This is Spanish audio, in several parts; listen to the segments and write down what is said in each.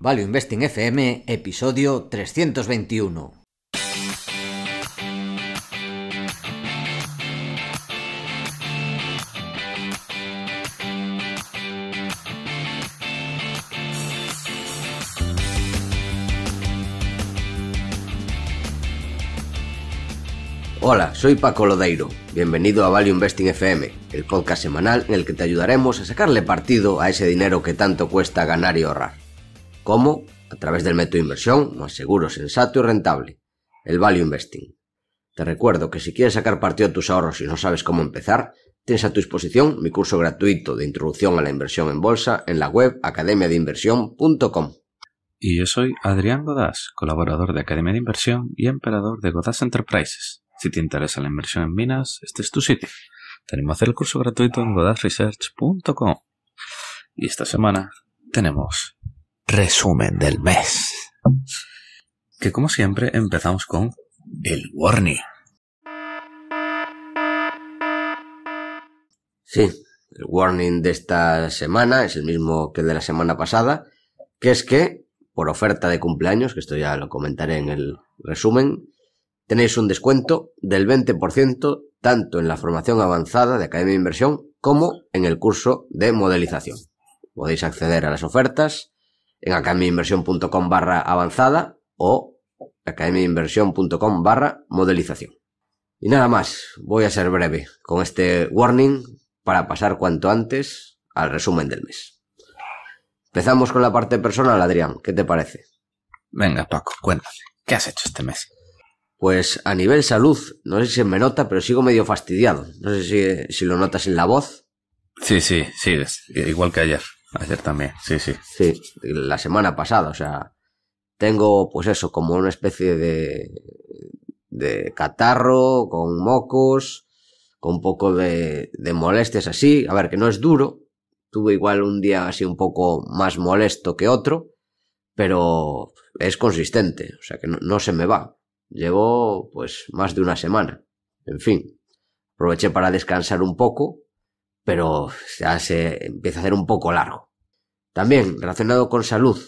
Value Investing FM, episodio 321. Hola, soy Paco Lodeiro. Bienvenido a Value Investing FM, el podcast semanal en el que te ayudaremos a sacarle partido a ese dinero que tanto cuesta ganar y ahorrar. ¿Cómo? A través del método de inversión más seguro, sensato y rentable, el Value Investing. Te recuerdo que si quieres sacar partido de tus ahorros y no sabes cómo empezar, tienes a tu disposición mi curso gratuito de introducción a la inversión en bolsa en la web academia academiadeinversión.com. Y yo soy Adrián Godás, colaborador de Academia de Inversión y emperador de Godás Enterprises. Si te interesa la inversión en minas, este es tu sitio. Tenemos el curso gratuito en godasresearch.com. Y esta semana tenemos resumen del mes. Que como siempre empezamos con el warning. Sí, el warning de esta semana es el mismo que el de la semana pasada, que es que por oferta de cumpleaños, que esto ya lo comentaré en el resumen, tenéis un descuento del 20% tanto en la formación avanzada de Academia de Inversión como en el curso de modelización. Podéis acceder a las ofertas en academiainversión.com barra avanzada o academiainversión.com barra modelización. Y nada más, voy a ser breve con este warning para pasar cuanto antes al resumen del mes. Empezamos con la parte personal, Adrián, ¿qué te parece? Venga, Paco, cuéntame, ¿qué has hecho este mes? Pues a nivel salud, no sé si se me nota, pero sigo medio fastidiado. No sé si, si lo notas en la voz. Sí, sí, sí, igual que ayer. Ayer también, sí, sí. Sí, la semana pasada, o sea, tengo pues eso, como una especie de, de catarro, con mocos, con un poco de, molestias así, a ver, que no es duro, tuve igual un día así un poco más molesto que otro, pero es consistente, o sea que no se me va. Llevo pues más de una semana. En fin, aproveché para descansar un poco pero ya se empieza a hacer un poco largo. También relacionado con salud,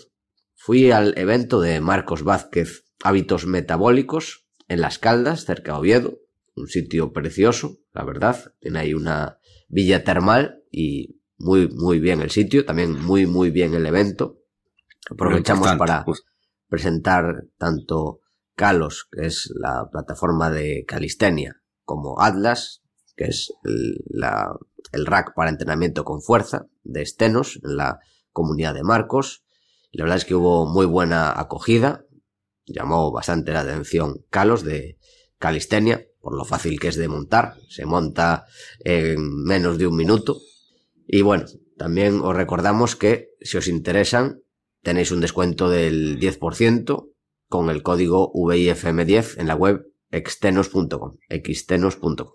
fui al evento de Marcos Vázquez, Hábitos Metabólicos, en Las Caldas, cerca de Oviedo, un sitio precioso, la verdad, tiene ahí una villa termal y muy, muy bien el sitio, también muy, muy bien el evento. Aprovechamos para presentar tanto Calos, que es la plataforma de calistenia, como Atlas, que es la el rack para entrenamiento con fuerza de Estenos en la comunidad de Marcos. La verdad es que hubo muy buena acogida. Llamó bastante la atención Kalos de Calistenia por lo fácil que es de montar. Se monta en menos de un minuto. Y bueno, también os recordamos que si os interesan tenéis un descuento del 10% con el código VIFM10 en la web extenos.com, xtenos.com.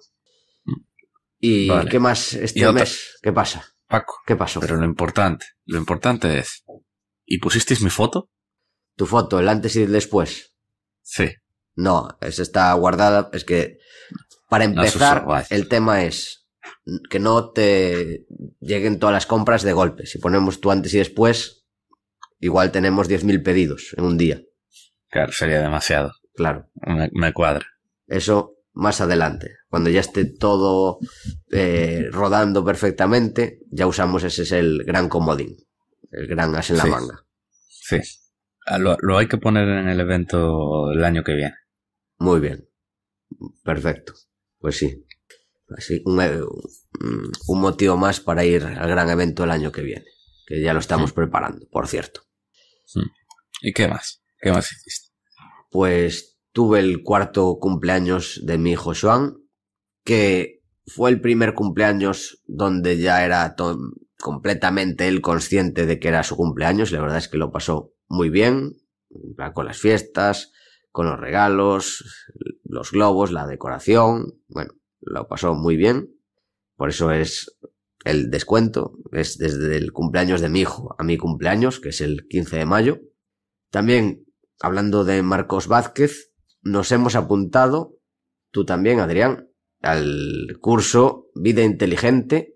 ¿Y qué más este mes? ¿Qué pasa? Paco. ¿Qué pasó? Pero lo importante, lo importante es, ¿y pusisteis mi foto? Tu foto, el antes y el después. Sí. No, esa está guardada, es que para empezar, el tema es que no te lleguen todas las compras de golpe. Si ponemos tu antes y después, igual tenemos 10.000 pedidos en un día. Claro, sería demasiado. Claro. me, cuadra. Eso más adelante. Cuando ya esté todo eh, rodando perfectamente, ya usamos ese es el gran comodín, el gran as en la manga. Sí. Ah, lo, hay que poner en el evento el año que viene. Muy bien. Perfecto. Pues sí. Así, un, eh, mm, motivo más para ir al gran evento el año que viene, que ya lo estamos mm. preparando, por cierto. Mm. ¿Y qué más? ¿Qué más hiciste? Pues tuve el cuarto cumpleaños de mi hijo Joan, que fue el primer cumpleaños donde ya era completamente él consciente de que era su cumpleaños. La verdad es que lo pasó muy bien, con las fiestas, con los regalos, los globos, la decoración. Bueno, lo pasó muy bien. Por eso es el descuento, es desde el cumpleaños de mi hijo a mi cumpleaños, que es el 15 de mayo. También, hablando de Marcos Vázquez, nos hemos apuntado, tú también, Adrián, al curso Vida Inteligente,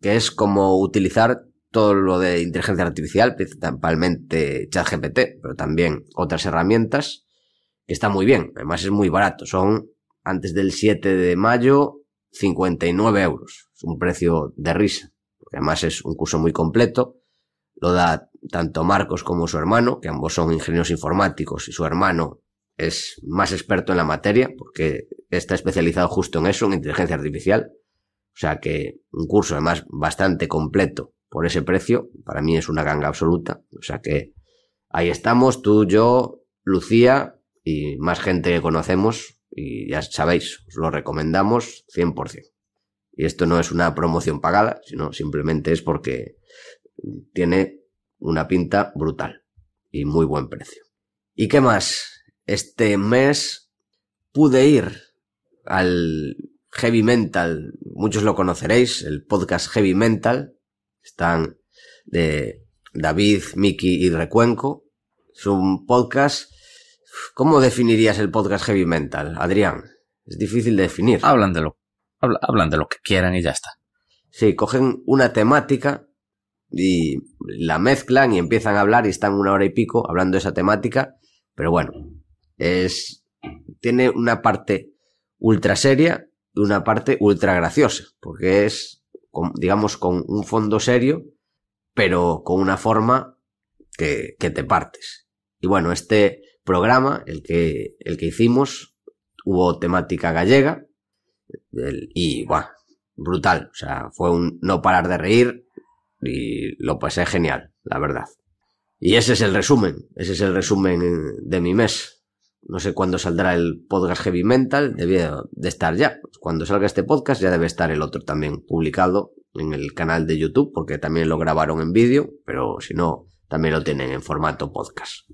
que es como utilizar todo lo de inteligencia artificial, principalmente ChatGPT, pero también otras herramientas, que está muy bien. Además es muy barato, son antes del 7 de mayo 59 euros. Es un precio de risa. Además es un curso muy completo. Lo da tanto Marcos como su hermano, que ambos son ingenieros informáticos y su hermano es más experto en la materia, porque está especializado justo en eso, en inteligencia artificial. O sea que un curso además bastante completo por ese precio, para mí es una ganga absoluta. O sea que ahí estamos, tú, yo, Lucía y más gente que conocemos y ya sabéis, os lo recomendamos 100%. Y esto no es una promoción pagada, sino simplemente es porque tiene una pinta brutal y muy buen precio. ¿Y qué más? este mes pude ir al Heavy Mental, muchos lo conoceréis, el podcast Heavy Mental, están de David, Miki y Recuenco. Es un podcast, ¿cómo definirías el podcast Heavy Mental, Adrián? Es difícil de definir. Hablan de lo, hablan, de lo que quieran y ya está. Sí, cogen una temática y la mezclan y empiezan a hablar y están una hora y pico hablando de esa temática, pero bueno, es, tiene una parte ultra seria y una parte ultra graciosa, porque es, digamos, con un fondo serio, pero con una forma que, que te partes. Y bueno, este programa, el que, el que hicimos, hubo temática gallega y, bueno, brutal. O sea, fue un no parar de reír y lo pasé genial, la verdad. Y ese es el resumen, ese es el resumen de mi mes. No sé cuándo saldrá el podcast Heavy Mental, debe de estar ya. Cuando salga este podcast ya debe estar el otro también publicado en el canal de YouTube, porque también lo grabaron en vídeo, pero si no, también lo tienen en formato podcast.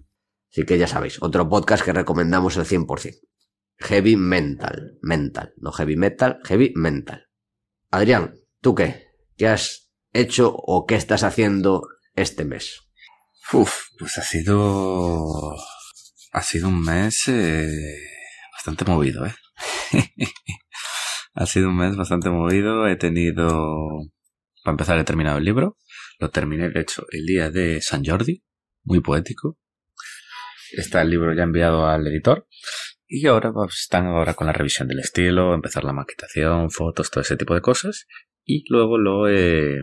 Así que ya sabéis, otro podcast que recomendamos al 100%. Heavy Mental, Mental, no Heavy Metal, Heavy Mental. Adrián, ¿tú qué? ¿Qué has hecho o qué estás haciendo este mes? Uf, pues ha sido ha sido un mes eh, bastante movido, ¿eh? ha sido un mes bastante movido. He tenido, para empezar, he terminado el libro. Lo terminé, de hecho, el día de San Jordi, muy poético. Está el libro ya enviado al editor. Y ahora pues, están ahora con la revisión del estilo, empezar la maquetación, fotos, todo ese tipo de cosas. Y luego lo, eh,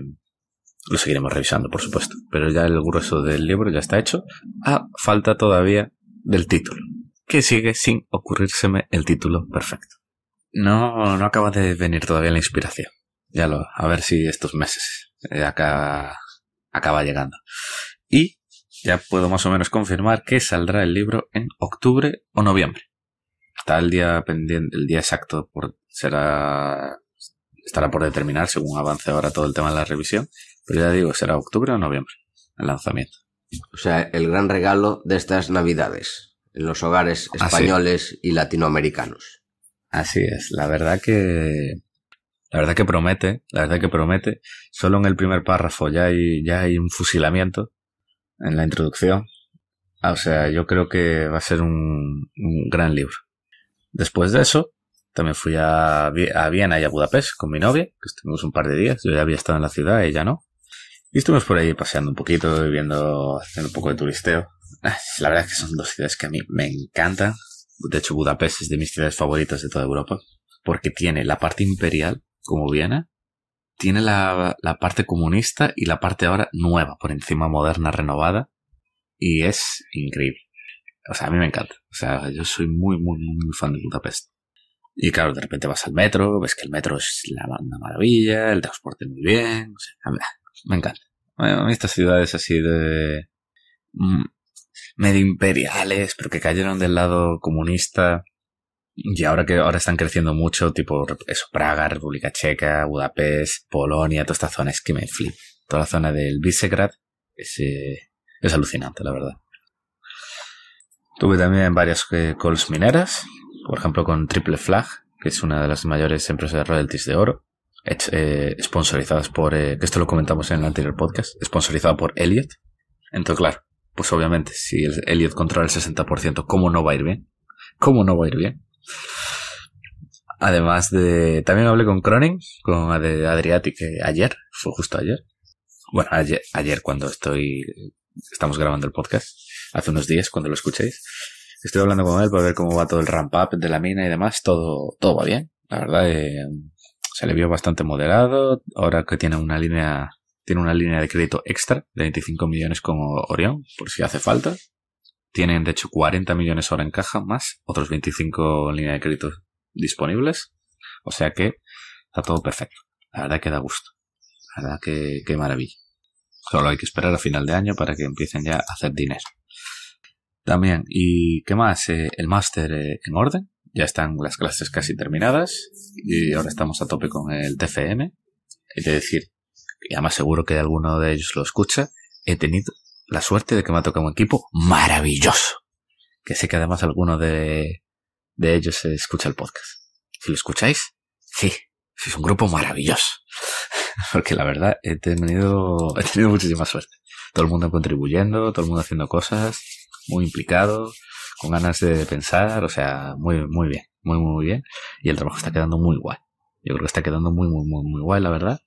lo seguiremos revisando, por supuesto. Pero ya el grueso del libro ya está hecho. Ah, falta todavía del título, que sigue sin ocurrírseme el título perfecto. No, no acaba de venir todavía la inspiración. Ya lo, a ver si estos meses eh, acaba llegando. Y ya puedo más o menos confirmar que saldrá el libro en octubre o noviembre. Está el día pendiente, el día exacto por, será, estará por determinar según avance ahora todo el tema de la revisión. Pero ya digo, será octubre o noviembre el lanzamiento o sea, el gran regalo de estas Navidades en los hogares ah, españoles y latinoamericanos. Así es, la verdad que la verdad que promete, la verdad que promete. Solo en el primer párrafo ya hay ya hay un fusilamiento en la introducción. Ah, o sea, yo creo que va a ser un, gran libro. Después de eso, también fui a, a, Viena y a Budapest con mi novia, que estuvimos un par de días. Yo ya había estado en la ciudad, ella no. Y estuvimos por ahí paseando un poquito, viviendo, haciendo un poco de turisteo. Ah, la verdad es que son dos ciudades que a mí me encantan. De hecho, Budapest es de mis ciudades favoritas de toda Europa. Porque tiene la parte imperial, como Viena. Tiene la, la parte comunista y la parte ahora nueva, por encima moderna, renovada. Y es increíble. O sea, a mí me encanta. O sea, yo soy muy, muy, muy fan de Budapest. Y claro, de repente vas al metro, ves que el metro es la, banda maravilla, el transporte muy bien. O sea, me encanta. Bueno, estas ciudades así de... Mm, medio imperiales, pero que cayeron del lado comunista. Y ahora que ahora están creciendo mucho, tipo eso, Praga, República Checa, Budapest, Polonia, toda esta zona es que me flip. Toda la zona del Visegrad es, eh, es alucinante, la verdad. Tuve también varias eh, calls mineras, por ejemplo con Triple Flag, que es una de las mayores empresas de royalties de oro eh, sponsorizadas por, eh, que esto lo comentamos en el anterior podcast, sponsorizado por Elliot. Entonces, claro, pues obviamente, si Elliot controla el 60%, ¿cómo no va a ir bien? ¿Cómo no va a ir bien? Además de, también hablé con Cronin, con Adriatic ayer, fue justo ayer. Bueno, ayer, ayer cuando estoy, estamos grabando el podcast, hace unos días cuando lo escuchéis. Estoy hablando con él para ver cómo va todo el ramp up de la mina y demás. Todo, todo va bien. La verdad, eh, se le vio bastante moderado, ahora que tiene una línea, tiene una línea de crédito extra de 25 millones con Orión, por si hace falta. Tienen, de hecho, 40 millones ahora en caja, más otros 25 líneas de crédito disponibles. O sea que está todo perfecto. La verdad que da gusto. La verdad que, maravilla. Solo hay que esperar a final de año para que empiecen ya a hacer dinero. También, ¿y qué más? Eh, el máster eh, en orden, ya están las clases casi terminadas y ahora estamos a tope con el TFM. es que decir, y además seguro que alguno de ellos lo escucha, he tenido la suerte de que me ha tocado un equipo maravilloso. Que sé que además alguno de, de ellos escucha el podcast. Si lo escucháis, sí, es un grupo maravilloso. Porque la verdad he tenido, he tenido muchísima suerte. Todo el mundo contribuyendo, todo el mundo haciendo cosas, muy implicado con ganas de pensar, o sea, muy, muy bien, muy, muy bien. Y el trabajo está quedando muy guay. Yo creo que está quedando muy, muy, muy, muy guay, la verdad.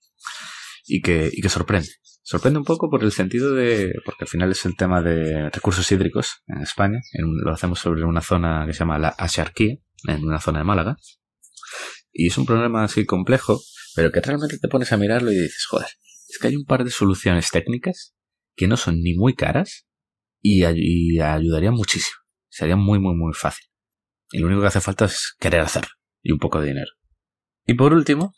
Y que, y que sorprende. Sorprende un poco por el sentido de, porque al final es el tema de recursos hídricos en España. lo hacemos sobre una zona que se llama la Axarquía, en una zona de Málaga. Y es un problema así complejo, pero que realmente te pones a mirarlo y dices, joder, es que hay un par de soluciones técnicas que no son ni muy caras y, y ayudarían muchísimo. Sería muy, muy, muy fácil. Y lo único que hace falta es querer hacerlo y un poco de dinero. Y por último,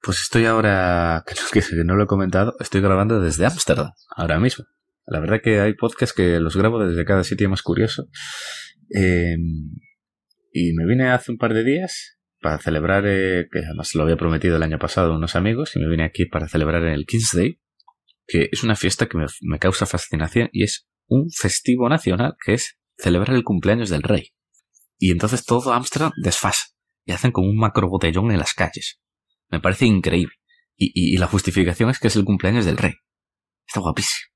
pues estoy ahora, que no lo he comentado, estoy grabando desde Ámsterdam, ahora mismo. La verdad que hay podcasts que los grabo desde cada sitio más curioso. Em, y me vine hace un par de días para celebrar, eh, que además lo había prometido el año pasado a unos amigos, y me vine aquí para celebrar el King's Day, que es una fiesta que me causa fascinación y es un festivo nacional que es celebrar el cumpleaños del rey. Y entonces todo Ámsterdam desfasa y hacen como un macro botellón en las calles. Me parece increíble. Y, la justificación es que es el cumpleaños del rey. Está guapísimo.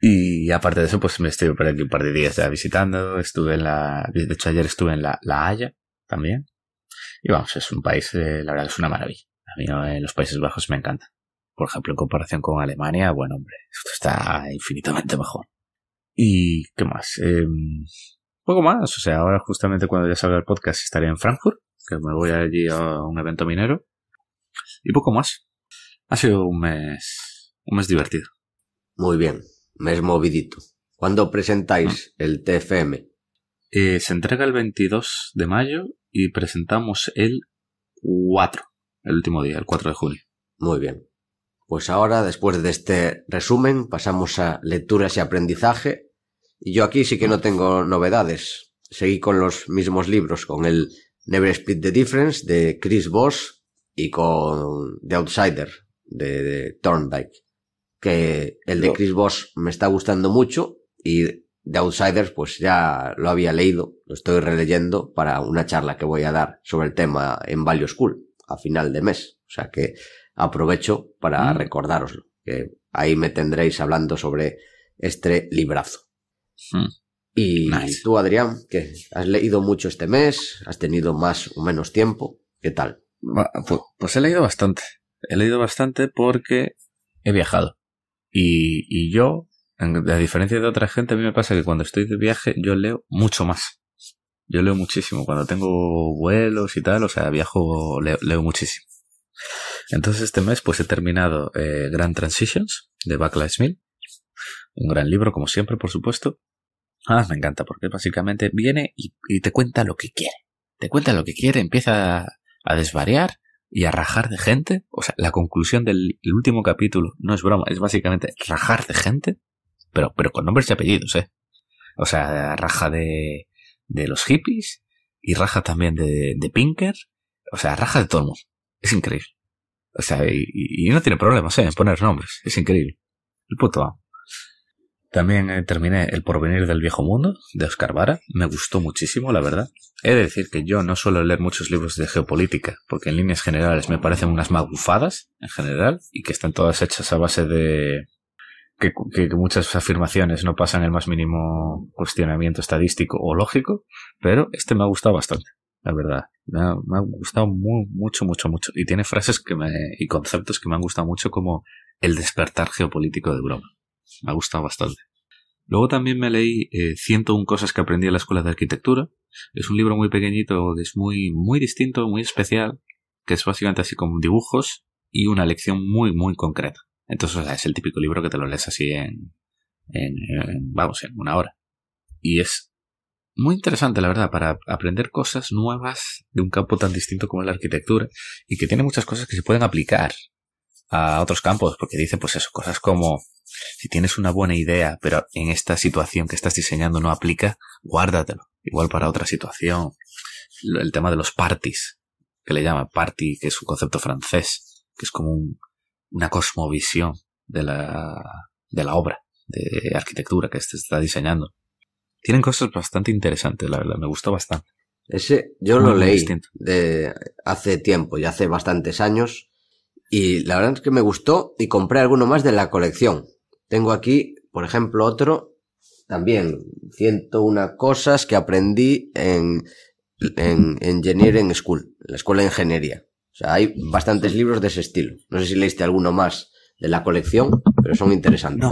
Y aparte de eso, pues me estoy por un par de días ya visitando. Estuve en la. De hecho, ayer estuve en La, Haya también. Y vamos, es un país, eh, la verdad, es una maravilla. A mí en eh, los Países Bajos me encantan. Por ejemplo, en comparación con Alemania, bueno, hombre, esto está infinitamente mejor. ¿Y qué más? Em, poco más, o sea, ahora justamente cuando ya salga el podcast estaré en Frankfurt, que me voy allí a un evento minero. Y poco más. Ha sido un mes, un mes divertido. Muy bien, mes movidito. ¿Cuándo presentáis mm. el TFM? Eh, se entrega el 22 de mayo y presentamos el 4, el último día, el 4 de junio. Muy bien. Pues ahora, después de este resumen, pasamos a lecturas y aprendizaje y yo aquí sí que no ah. tengo novedades. Seguí con los mismos libros, con el Never Split the Difference de Chris Voss y con The Outsider de, Thorndike. Que el de Chris Voss me está gustando mucho y The Outsiders pues ya lo había leído, lo estoy releyendo para una charla que voy a dar sobre el tema en Value School a final de mes. O sea que aprovecho para mm. recordaroslo que ahí me tendréis hablando sobre este librazo. Mm. Y tú, Adrián, que has leído mucho este mes, has tenido más o menos tiempo, ¿qué tal? Pues, pues, he leído bastante. He leído bastante porque he viajado. Y, y yo, a diferencia de otra gente, a mí me pasa que cuando estoy de viaje yo leo mucho más. Yo leo muchísimo. Cuando tengo vuelos y tal, o sea, viajo, leo, muchísimo. Entonces este mes pues he terminado eh, Grand Transitions de Backlash Mill. Un gran libro, como siempre, por supuesto. Ah, me encanta, porque básicamente viene y, te cuenta lo que quiere. Te cuenta lo que quiere, empieza a, desvariar y a rajar de gente. O sea, la conclusión del último capítulo, no es broma, es básicamente rajar de gente, pero, pero con nombres y apellidos, ¿eh? O sea, raja de, de los hippies y raja también de, de Pinker. O sea, raja de todo el mundo. Es increíble. O sea, y, no tiene problemas ¿eh? en poner nombres. Es increíble. El puto amo. También eh, terminé El porvenir del viejo mundo de Oscar Vara. Me gustó muchísimo, la verdad. He de decir que yo no suelo leer muchos libros de geopolítica, porque en líneas generales me parecen unas magufadas en general y que están todas hechas a base de que, muchas afirmaciones no pasan el más mínimo cuestionamiento estadístico o lógico, pero este me ha gustado bastante, la verdad. Me ha, gustado mucho, mucho, mucho. Y tiene frases que me, y conceptos que me han gustado mucho como el despertar geopolítico de broma. Me ha gustado bastante. Luego también me leí eh, ciento 101 cosas que aprendí en la escuela de arquitectura. Es un libro muy pequeñito, es muy, muy distinto, muy especial, que es básicamente así como dibujos y una lección muy, muy concreta. Entonces, es el típico libro que te lo lees así en, en, vamos, en una hora. Y es muy interesante, la verdad, para aprender cosas nuevas de un campo tan distinto como la arquitectura y que tiene muchas cosas que se pueden aplicar a otros campos, porque dice pues eso, cosas como si tienes una buena idea, pero en esta situación que estás diseñando no aplica, guárdatelo. Igual para otra situación. El tema de los parties, que le llama party, que es un concepto francés, que es como una cosmovisión de la, de la obra de arquitectura que se está diseñando. Tienen cosas bastante interesantes, la verdad, me gustó bastante. Ese yo lo leí de hace tiempo, ya hace bastantes años, y la verdad es que me gustó y compré alguno más de la colección. Tengo aquí, por ejemplo, otro también, 101 cosas que aprendí en, en Engineering School, la escuela de ingeniería. O sea, hay bastantes libros de ese estilo. No sé si leíste alguno más de la colección, pero son interesantes.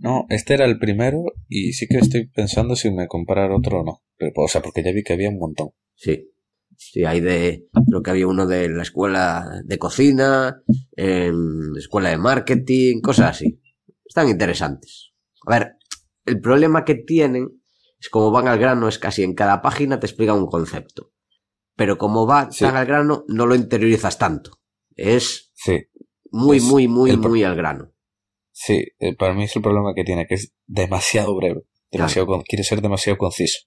No. este era el primero y sí que estoy pensando si me comprar otro o no. Pero, o sea, porque ya vi que había un montón. Sí. Sí, hay de, creo que había uno de la escuela de cocina, em, escuela de marketing, cosas así. Están interesantes. A ver, el problema que tienen es como van al grano, es casi en cada página te explica un concepto. Pero como va tan al grano, no lo interiorizas tanto. Es muy, muy, muy, muy al grano. Sí, eh, para mí es el problema que tiene, que es demasiado breve. Demasiado quiere ser demasiado conciso.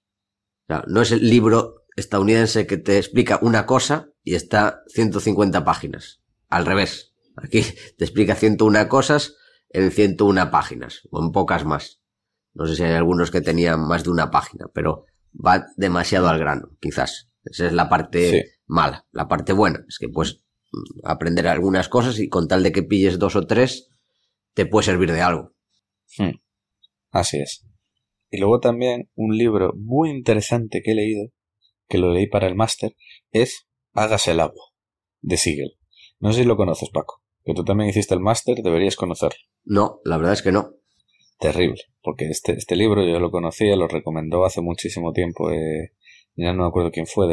no es el libro estadounidense que te explica una cosa y está 150 páginas. Al revés. Aquí te explica 101 cosas en 101 páginas, o en pocas más. No sé si hay algunos que tenían más de una página, pero va demasiado al grano, quizás. Esa es la parte mala. La parte buena es que puedes mm, aprender algunas cosas y con tal de que pilles dos o tres, te puede servir de algo. Hmm. Así es. Y luego también un libro muy interesante que he leído, que lo leí para el máster, es Hágase el agua, de Siegel. No sé si lo conoces, Paco, que tú también hiciste el máster, deberías conocerlo. No, la verdad es que no. Terrible, porque este, este libro yo lo conocía, lo recomendó hace muchísimo tiempo, eh, ya no me acuerdo quién fue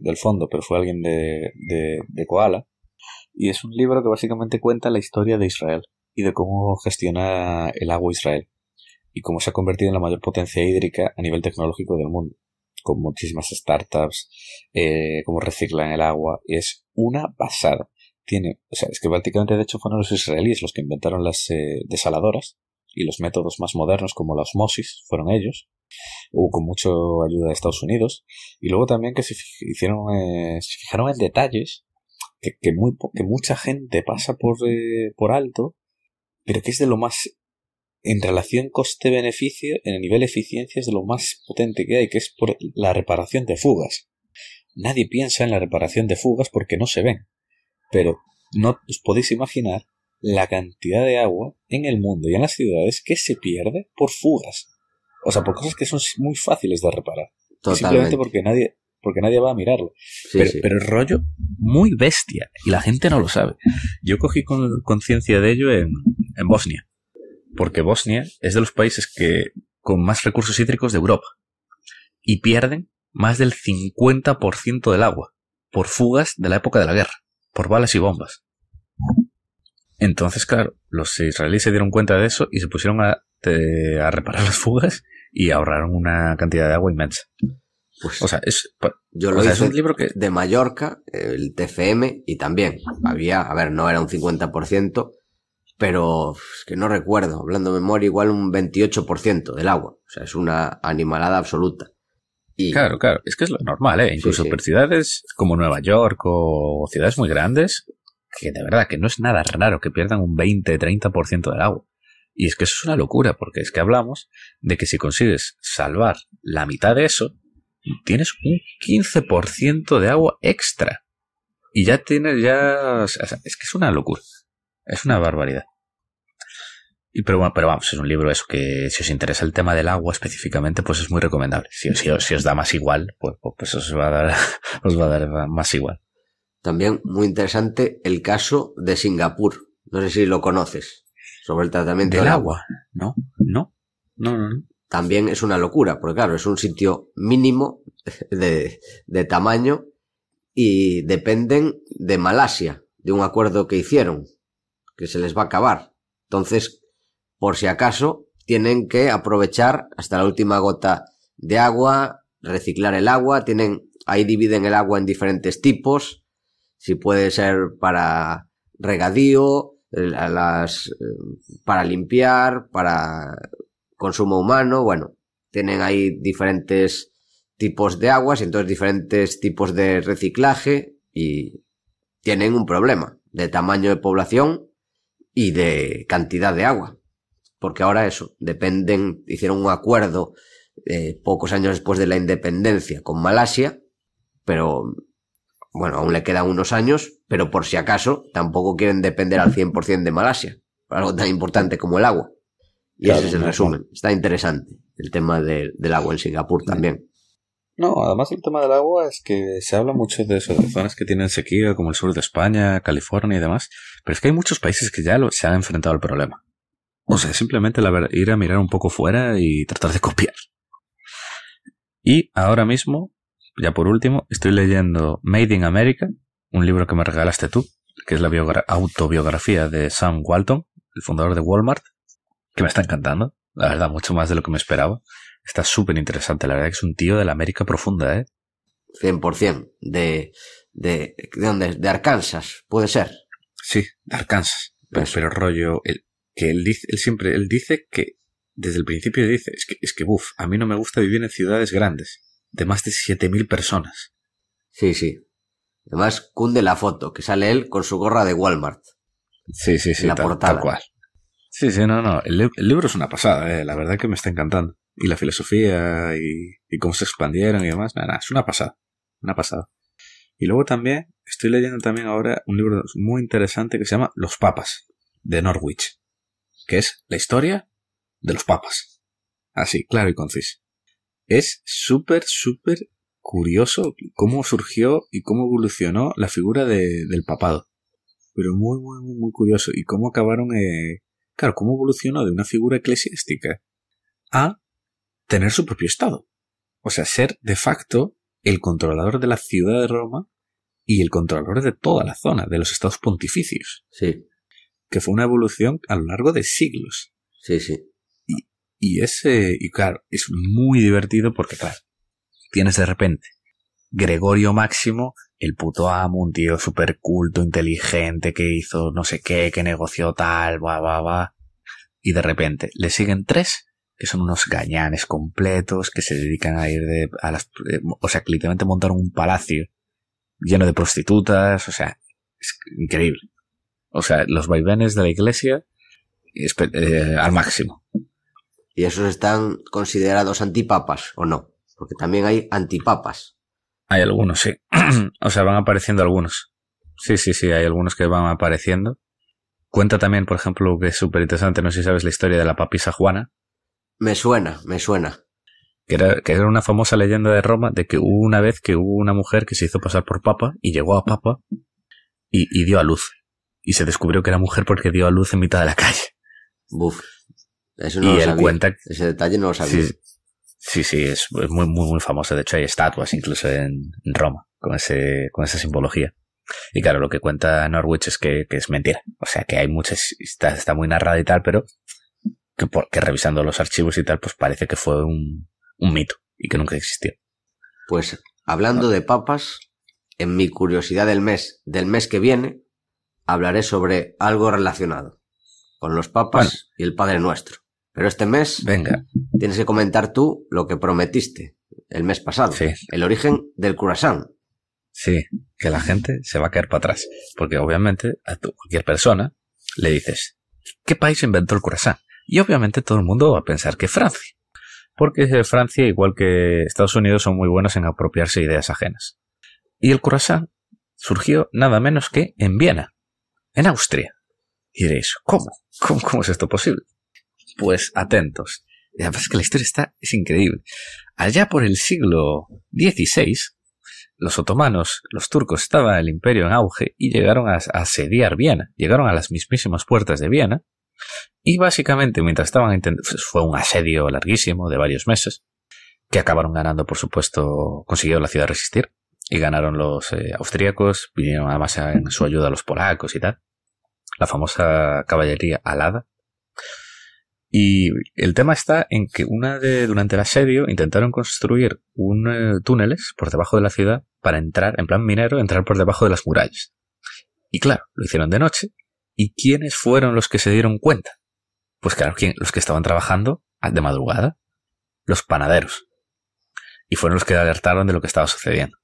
del fondo, pero fue alguien de Koala. Y es un libro que básicamente cuenta la historia de Israel y de cómo gestiona el agua Israel y cómo se ha convertido en la mayor potencia hídrica a nivel tecnológico del mundo con muchísimas startups, eh, cómo reciclan el agua. Es una pasada. Tiene, o sea, es que prácticamente de hecho fueron los israelíes los que inventaron las eh, desaladoras y los métodos más modernos como la osmosis fueron ellos. o con mucha ayuda de Estados Unidos. Y luego también que se, hicieron, eh, fijaron en detalles que, que, muy, que mucha gente pasa por, eh, por alto, pero que es de lo más en relación coste-beneficio, en el nivel de eficiencia es de lo más potente que hay, que es por la reparación de fugas. Nadie piensa en la reparación de fugas porque no se ven. Pero no os podéis imaginar la cantidad de agua en el mundo y en las ciudades que se pierde por fugas. O sea, por cosas que son muy fáciles de reparar. Simplemente porque nadie, porque nadie va a mirarlo. pero, el rollo muy bestia y la gente no lo sabe. Yo cogí con conciencia de ello en Bosnia porque Bosnia es de los países que con más recursos hídricos de Europa y pierden más del 50% del agua por fugas de la época de la guerra, por balas y bombas. Entonces, claro, los israelíes se dieron cuenta de eso y se pusieron a, reparar las fugas y ahorraron una cantidad de agua inmensa. Pues, o sea, es, yo lo sea, es un libro que... De Mallorca, el TFM, y también había, a ver, no era un 50%, pero es que no recuerdo, hablando de memoria, igual un 28% del agua. O sea, es una animalada absoluta. Y... Claro, claro, es que es lo normal, ¿eh? Incluso ciudades como Nueva York o ciudades muy grandes, que de verdad que no es nada raro que pierdan un 20-30% del agua. Y es que eso es una locura, porque es que hablamos de que si consigues salvar la mitad de eso, tienes un 15% de agua extra. Y ya tienes, ya... es que es una locura. Es una barbaridad. Y pero, bueno, pero vamos, es un libro eso que si os interesa el tema del agua específicamente, pues es muy recomendable. Si, os da más igual, pues, pues, pues os, va a dar, os va a dar más igual. También muy interesante el caso de Singapur. No sé si lo conoces. Sobre el tratamiento del, agua. No, no, no, también es una locura, porque claro, es un sitio mínimo de, tamaño y dependen de Malasia, de un acuerdo que hicieron que se les va a acabar. Entonces, por si acaso, tienen que aprovechar hasta la última gota de agua, reciclar el agua, tienen, ahí dividen el agua en diferentes tipos, si puede ser para regadío, eh, para limpiar, para consumo humano, bueno, tienen ahí diferentes tipos de aguas y entonces diferentes tipos de reciclaje y tienen un problema de tamaño de población y de cantidad de agua. Porque ahora eso, dependen, hicieron un acuerdo eh, pocos años después de la independencia con Malasia, pero bueno, aún le quedan unos años, pero por si acaso tampoco quieren depender al 100% de Malasia, algo tan importante como el agua. Y ese es el resumen. Está interesante el tema del agua en Singapur también. No, además el tema del agua es que se habla mucho de eso, de zonas que tienen sequía, como el sur de España, California y demás, pero es que hay muchos países que ya se han enfrentado al problema. O sea, simplemente la, ir a mirar un poco fuera y tratar de copiar. Y ahora mismo, ya por último, estoy leyendo Made in America, un libro que me regalaste tú, que es la autobiografía de Sam Walton, el fundador de Walmart, que me está encantando, la verdad, mucho más de lo que me esperaba. Está súper interesante. La verdad que es un tío de la América profunda, ¿eh? 100%. De, de, ¿De dónde? De Arkansas, puede ser. Sí, de Arkansas. Pero, rollo, él, que él dice, él siempre, él dice que, desde el principio dice, es que, es que, buf, a mí no me gusta vivir en ciudades grandes, de más de 7.000 personas. Sí, sí. Además, cunde la foto, que sale él con su gorra de Walmart. Sí, sí, sí, tal, cual. Sí, sí, no, no. El, el, libro es una pasada, eh. la verdad que me está encantando y la filosofía y, y cómo se expandieron y demás. Nada, es una pasada, una pasada. Y luego también estoy leyendo también ahora un libro muy interesante que se llama Los Papas, de Norwich, que es la historia de los papas. Así, claro y conciso. Es súper, súper curioso cómo surgió y cómo evolucionó la figura de, del papado. Pero muy, muy, muy, muy curioso. Y cómo acabaron, eh, claro, cómo evolucionó de una figura eclesiástica a tener su propio Estado. O sea, ser de facto el controlador de la ciudad de Roma y el controlador de toda la zona, de los estados pontificios. Sí. Que fue una evolución a lo largo de siglos. Sí, sí. Y, ese, y claro, es muy divertido porque, claro, tienes de repente Gregorio Máximo, el puto amo, un tío súper culto, inteligente, que hizo no sé qué, que negoció tal, va, va, va. Y de repente le siguen tres que son unos gañanes completos que se dedican a ir de, a las, eh, o sea, que literalmente montaron un palacio lleno de prostitutas, o sea, es increíble. O sea, los vaivenes de la iglesia eh, al máximo. ¿Y esos están considerados antipapas o no? Porque también hay antipapas. Hay algunos, sí. o sea, van apareciendo algunos. Sí, sí, sí, hay algunos que van apareciendo. Cuenta también, por ejemplo, que es súper interesante, no sé si sabes la historia de la papisa Juana, me suena, me suena. Que era, que era, una famosa leyenda de Roma de que hubo una vez que hubo una mujer que se hizo pasar por papa y llegó a papa y, dio a luz. Y se descubrió que era mujer porque dio a luz en mitad de la calle. Buf. y cuenta. Ese detalle no lo sabía. Sí, sí, es, muy, muy, muy famoso. De hecho, hay estatuas incluso en, Roma con, ese, con esa simbología. Y claro, lo que cuenta Norwich es que, es mentira. O sea, que hay muchas, está muy narrada y tal, pero que, revisando los archivos y tal, pues parece que fue un, mito y que nunca existió. Pues hablando de papas, en mi curiosidad del mes, del mes que viene, hablaré sobre algo relacionado con los papas y el Padre Nuestro. Pero este mes, venga, tienes que comentar tú lo que prometiste el mes pasado, el origen del curasán. Sí, que la gente se va a caer para atrás, porque obviamente a cualquier persona le dices, ¿qué país inventó el curasán? Y obviamente todo el mundo va a pensar que Francia. Porque eh, Francia, igual que Estados Unidos, son muy buenos en apropiarse ideas ajenas. Y el croissant surgió nada menos que en Viena, en Austria. Y diréis, ¿cómo? ¿Cómo, cómo es esto posible? Pues atentos. La verdad es que la historia está, es increíble. Allá por el siglo XVI, los otomanos, los turcos, estaba el imperio en auge y llegaron a asediar Viena, llegaron a las mismísimas puertas de Viena, y básicamente, mientras estaban fue un asedio larguísimo de varios meses, que acabaron ganando, por supuesto, consiguieron la ciudad resistir y ganaron los eh, austríacos, vinieron además en su ayuda los polacos y tal, la famosa caballería alada. Y el tema está en que una de, durante el asedio intentaron construir un eh, túneles por debajo de la ciudad para entrar, en plan minero, entrar por debajo de las murallas. Y claro, lo hicieron de noche ¿Y quiénes fueron los que se dieron cuenta? Pues claro, los que estaban trabajando ah, de madrugada, los panaderos. Y fueron los que alertaron de lo que estaba sucediendo.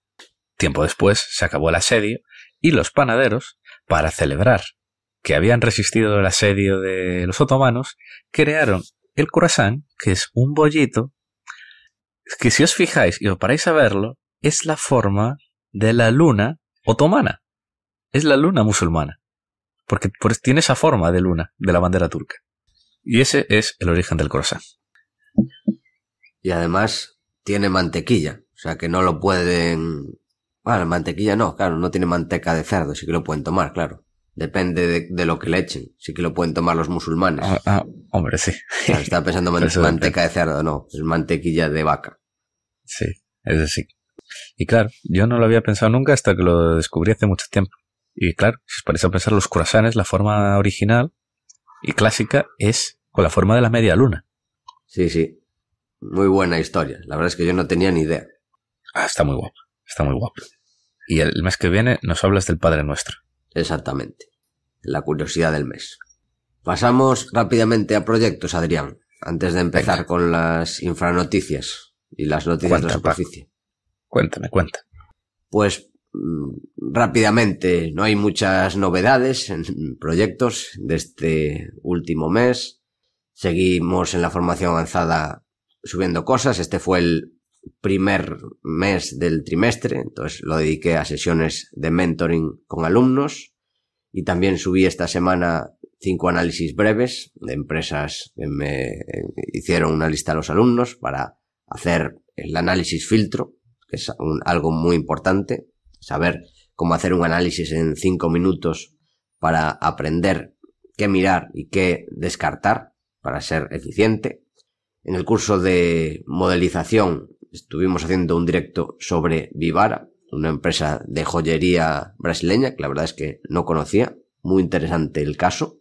Tiempo después se acabó el asedio y los panaderos, para celebrar que habían resistido el asedio de los otomanos, crearon el croissant, que es un bollito, que si os fijáis y os paráis a verlo, es la forma de la luna otomana. Es la luna musulmana porque tiene esa forma de luna de la bandera turca. Y ese es el origen del croissant. Y además tiene mantequilla, o sea que no lo pueden... Bueno, mantequilla no, claro, no tiene manteca de cerdo, sí que lo pueden tomar, claro. Depende de, lo que le echen, sí que lo pueden tomar los musulmanes. Ah, ah hombre, sí. Está estaba pensando en manteca de cerdo, no, es mantequilla de vaca. Sí, es así. Y claro, yo no lo había pensado nunca hasta que lo descubrí hace mucho tiempo. Y claro, si os parece a pensar, los croissants, la forma original y clásica es con la forma de la media luna. Sí, sí. Muy buena historia. La verdad es que yo no tenía ni idea. Ah, está muy guapo. Está muy guapo. Y el mes que viene nos hablas del Padre Nuestro. Exactamente. La curiosidad del mes. Pasamos rápidamente a proyectos, Adrián, antes de empezar con las infranoticias y las noticias de la superficie. Cuéntame, Cuéntame, cuenta. Pues Mm, rápidamente, no hay muchas novedades en proyectos de este último mes. Seguimos en la formación avanzada subiendo cosas. Este fue el primer mes del trimestre, entonces lo dediqué a sesiones de mentoring con alumnos y también subí esta semana cinco análisis breves de empresas que me eh, hicieron una lista a los alumnos para hacer el análisis filtro, que es algo muy importante saber cómo hacer un análisis en cinco minutos para aprender qué mirar y qué descartar para ser eficiente. En el curso de modelización estuvimos haciendo un directo sobre Vivara, una empresa de joyería brasileña que la verdad es que no conocía. Muy interesante el caso.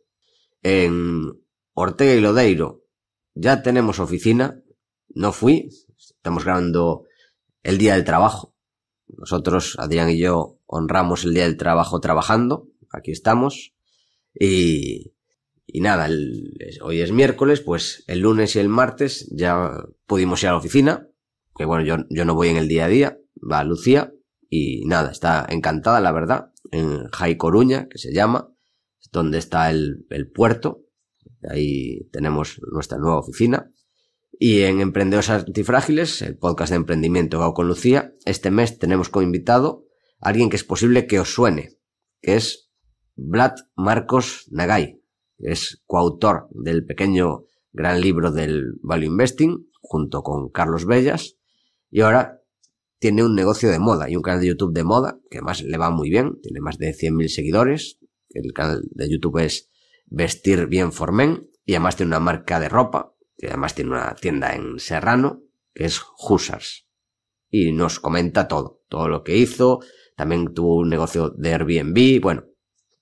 En Ortega y Lodeiro ya tenemos oficina. No fui. Estamos grabando el día del trabajo. Nosotros, Adrián y yo, honramos el Día del Trabajo trabajando. Aquí estamos. Y, nada, hoy es miércoles, pues el lunes y el martes ya pudimos ir a la oficina. Que bueno, yo, no voy en el día a día. Va Lucía. Y nada, está encantada, la verdad. En Jai Coruña, que se llama, donde está el puerto. Ahí tenemos nuestra nueva oficina. Y en Emprendedores Antifrágiles, el podcast de emprendimiento que con Lucía, este mes tenemos como invitado a alguien que es posible que os suene, que es Vlad Marcos Nagai. Es coautor del pequeño gran libro del Value Investing, junto con Carlos Bellas, y ahora tiene un negocio de moda y un canal de YouTube de moda, que además le va muy bien, tiene más de 100.000 seguidores, el canal de YouTube es Vestir Bien Formen, y además tiene una marca de ropa que además tiene una tienda en Serrano, que es Husars. Y nos comenta todo, todo lo que hizo, también tuvo un negocio de Airbnb, bueno,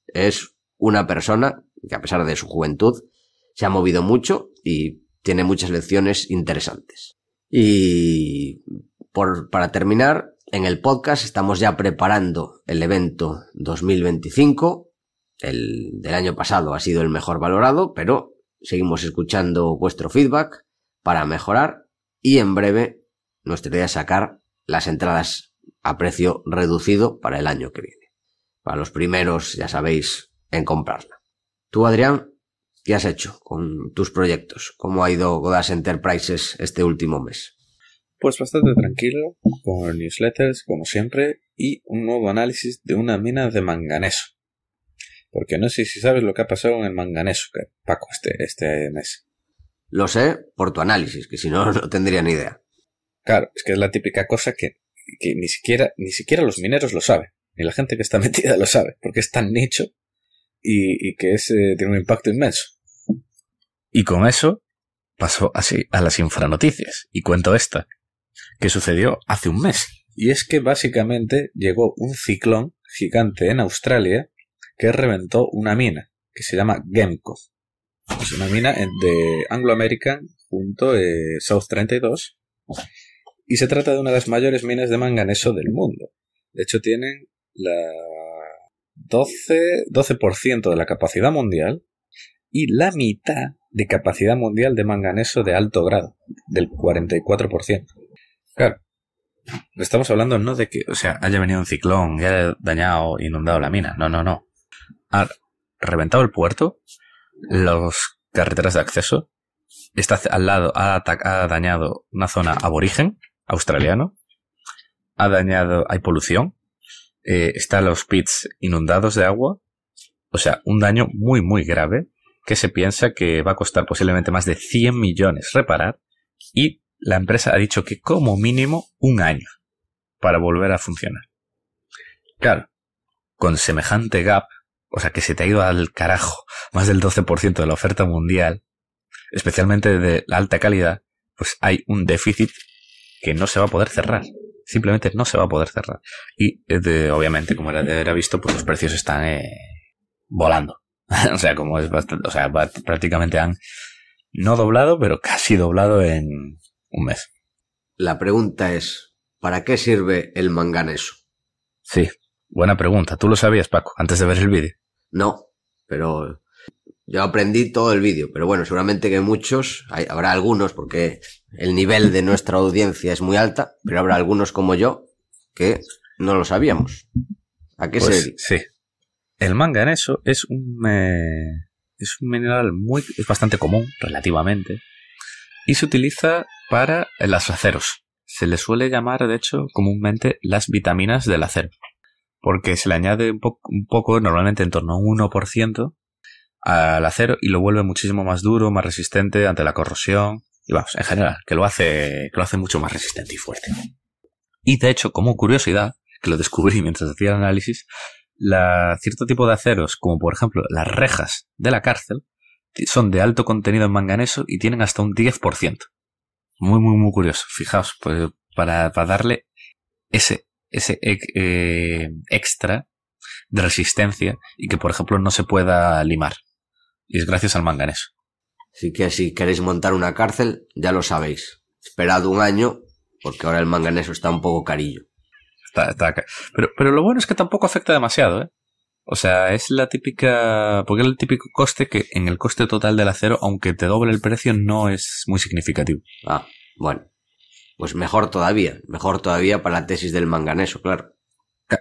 es una persona que a pesar de su juventud se ha movido mucho y tiene muchas lecciones interesantes. Y por, para terminar, en el podcast estamos ya preparando el evento 2025. El del año pasado ha sido el mejor valorado, pero seguimos escuchando vuestro feedback para mejorar y en breve nuestra idea es sacar las entradas a precio reducido para el año que viene. Para los primeros, ya sabéis, en comprarla. Tú, Adrián, ¿qué has hecho con tus proyectos? ¿Cómo ha ido Godas Enterprises este último mes? Pues bastante tranquilo, con newsletters, como siempre, y un nuevo análisis de una mina de manganeso. Porque no sé si sabes lo que ha pasado en el manganeso, Paco, este, este mes. Lo sé por tu análisis, que si no, no tendría ni idea. Claro, es que es la típica cosa que, ni, siquiera, ni siquiera los mineros lo saben, ni la gente que está metida lo sabe, porque es tan nicho y, que es, eh, tiene un impacto inmenso. Y con eso pasó así a las infranoticias, y cuento esta, que sucedió hace un mes. Y es que básicamente llegó un ciclón gigante en Australia que reventó una mina que se llama Gemco. Es una mina de Anglo American junto a South 32 y se trata de una de las mayores minas de manganeso del mundo. De hecho, tienen la 12, de la capacidad mundial y la mitad de capacidad mundial de manganeso de alto grado, del 44%. Claro, estamos hablando no de que, o sea, haya venido un ciclón y haya dañado, inundado la mina. No, no, no ha reventado el puerto, las carreteras de acceso, está al lado, ha, dañado una zona aborigen australiano, ha dañado, hay polución, eh, están los pits inundados de agua, o sea, un daño muy, muy grave que se piensa que va a costar posiblemente más de 100 millones reparar y la empresa ha dicho que como mínimo un año para volver a funcionar. Claro, con semejante gap o sea, que se te ha ido al carajo más del 12% de la oferta mundial, especialmente de la alta calidad, pues hay un déficit que no se va a poder cerrar. Simplemente no se va a poder cerrar. Y eh, obviamente, como era, visto, pues los precios están eh, volando. o sea, como es bastante, o sea, prácticamente han no doblado, pero casi doblado en un mes. La pregunta es, ¿para qué sirve el manganeso? Sí, Buena pregunta. ¿Tú lo sabías, Paco, antes de ver el vídeo? No, pero yo aprendí todo el vídeo, pero bueno, seguramente que muchos, habrá algunos, porque el nivel de nuestra audiencia es muy alta, pero habrá algunos como yo que no lo sabíamos. ¿A qué se pues Sí. El manganeso es un, eh, es un mineral muy, bastante común, relativamente, y se utiliza para los aceros. Se le suele llamar, de hecho, comúnmente las vitaminas del acero porque se le añade un, poco, normalmente en torno a un 1% al acero y lo vuelve muchísimo más duro, más resistente ante la corrosión y vamos, en general, que lo hace, lo hace mucho más resistente y fuerte. Y de hecho, como curiosidad, que lo descubrí mientras hacía el análisis, cierto tipo de aceros, como por ejemplo las rejas de la cárcel, son de alto contenido en manganeso y tienen hasta un 10%. Muy, muy, muy curioso. Fijaos, pues, para, para darle ese ese eh, extra de resistencia y que, por ejemplo, no se pueda limar. Y es gracias al manganeso. Así que si queréis montar una cárcel, ya lo sabéis. Esperad un año, porque ahora el manganeso está un poco carillo. Está, pero, pero lo bueno es que tampoco afecta demasiado, ¿eh? O sea, es la típica. Porque es el típico coste que en el coste total del acero, aunque te doble el precio, no es muy significativo. Ah, bueno. Pues mejor todavía, mejor todavía para la tesis del manganeso, claro.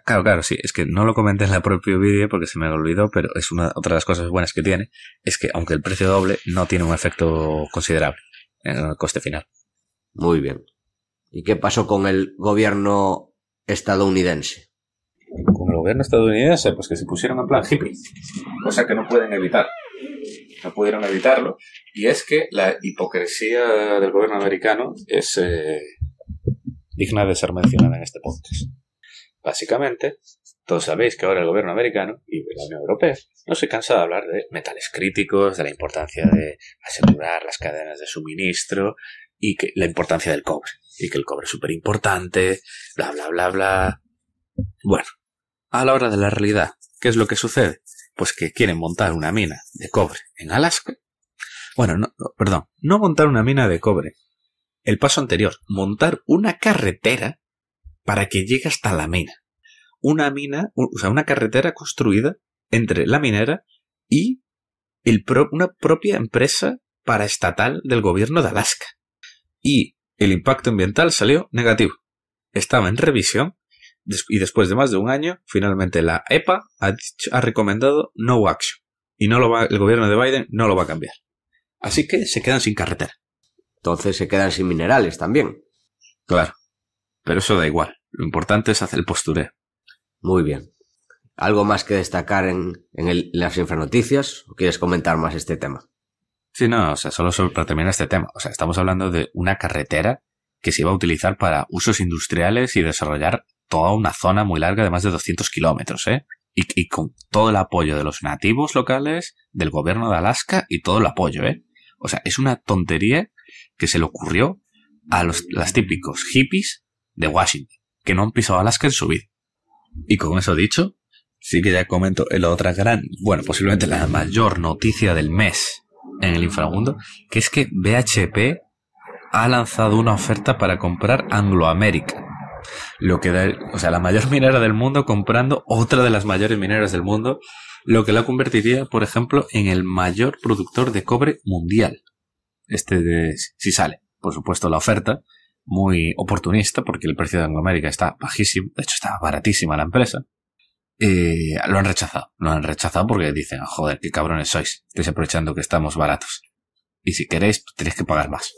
Claro, claro, sí, es que no lo comenté en el propio vídeo porque se me olvidó, pero es una otra de las cosas buenas que tiene, es que aunque el precio doble no tiene un efecto considerable en el coste final. Muy bien. ¿Y qué pasó con el gobierno estadounidense? Con el gobierno estadounidense, pues que se pusieron a plan hippie, cosa que no pueden evitar no pudieron evitarlo, y es que la hipocresía del gobierno americano es eh, digna de ser mencionada en este podcast. Básicamente, todos sabéis que ahora el gobierno americano y la Unión Europea no se cansa de hablar de metales críticos, de la importancia de asegurar las cadenas de suministro y que la importancia del cobre, y que el cobre es súper importante, bla, bla, bla, bla. Bueno, a la hora de la realidad, ¿qué es lo que sucede? pues que quieren montar una mina de cobre en Alaska. Bueno, no, perdón, no montar una mina de cobre. El paso anterior, montar una carretera para que llegue hasta la mina. Una mina, o sea, una carretera construida entre la minera y una propia empresa paraestatal del gobierno de Alaska. Y el impacto ambiental salió negativo. Estaba en revisión y después de más de un año, finalmente la EPA ha, recomendado no action. Y no lo va, el gobierno de Biden no lo va a cambiar. Así que se quedan sin carretera. Entonces se quedan sin minerales también. Claro. Pero eso da igual. Lo importante es hacer el postureo. Muy bien. ¿Algo más que destacar en, en las infranoticias? ¿O quieres comentar más este tema? Sí, no, o sea, solo para terminar este tema. O sea, estamos hablando de una carretera que se iba a utilizar para usos industriales y desarrollar toda una zona muy larga de más de 200 kilómetros, ¿eh? Y, con todo el apoyo de los nativos locales, del gobierno de Alaska y todo el apoyo, ¿eh? O sea, es una tontería que se le ocurrió a los las típicos hippies de Washington, que no han pisado Alaska en su vida. Y con eso dicho, sí que ya comento la otra gran, bueno, posiblemente la mayor noticia del mes en el inframundo, que es que BHP ha lanzado una oferta para comprar Anglo lo que da, o sea, la mayor minera del mundo comprando otra de las mayores mineras del mundo, lo que la convertiría, por ejemplo, en el mayor productor de cobre mundial. Este de, si sale, por supuesto, la oferta, muy oportunista, porque el precio de Angloamérica está bajísimo, de hecho está baratísima la empresa. Eh, lo han rechazado, lo han rechazado porque dicen, ah, joder, qué cabrones sois, estáis aprovechando que estamos baratos. Y si queréis, pues, tenéis que pagar más.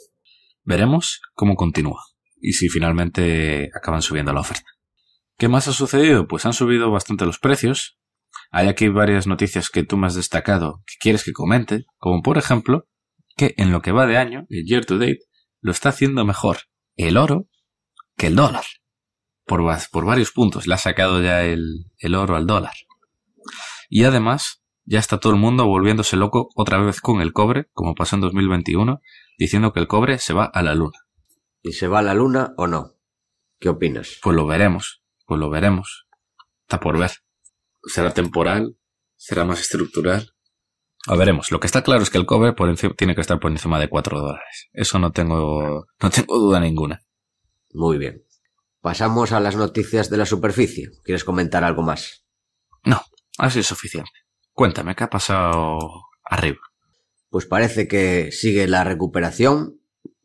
Veremos cómo continúa y si finalmente acaban subiendo la oferta. ¿Qué más ha sucedido? Pues han subido bastante los precios. Hay aquí varias noticias que tú me has destacado que quieres que comente, como por ejemplo que en lo que va de año, el year to date, lo está haciendo mejor el oro que el dólar. Por, varios puntos le ha sacado ya el, el oro al dólar. Y además, ya está todo el mundo volviéndose loco otra vez con el cobre, como pasó en 2021, diciendo que el cobre se va a la luna se va a la luna o no. ¿Qué opinas? Pues lo veremos, pues lo veremos. Está por ver. Será temporal, será más estructural. A veremos. Lo que está claro es que el cobre tiene que estar por encima de 4 dólares. Eso no tengo, no tengo duda ninguna. Muy bien. Pasamos a las noticias de la superficie. ¿Quieres comentar algo más? No, así es suficiente. Cuéntame, ¿qué ha pasado arriba? Pues parece que sigue la recuperación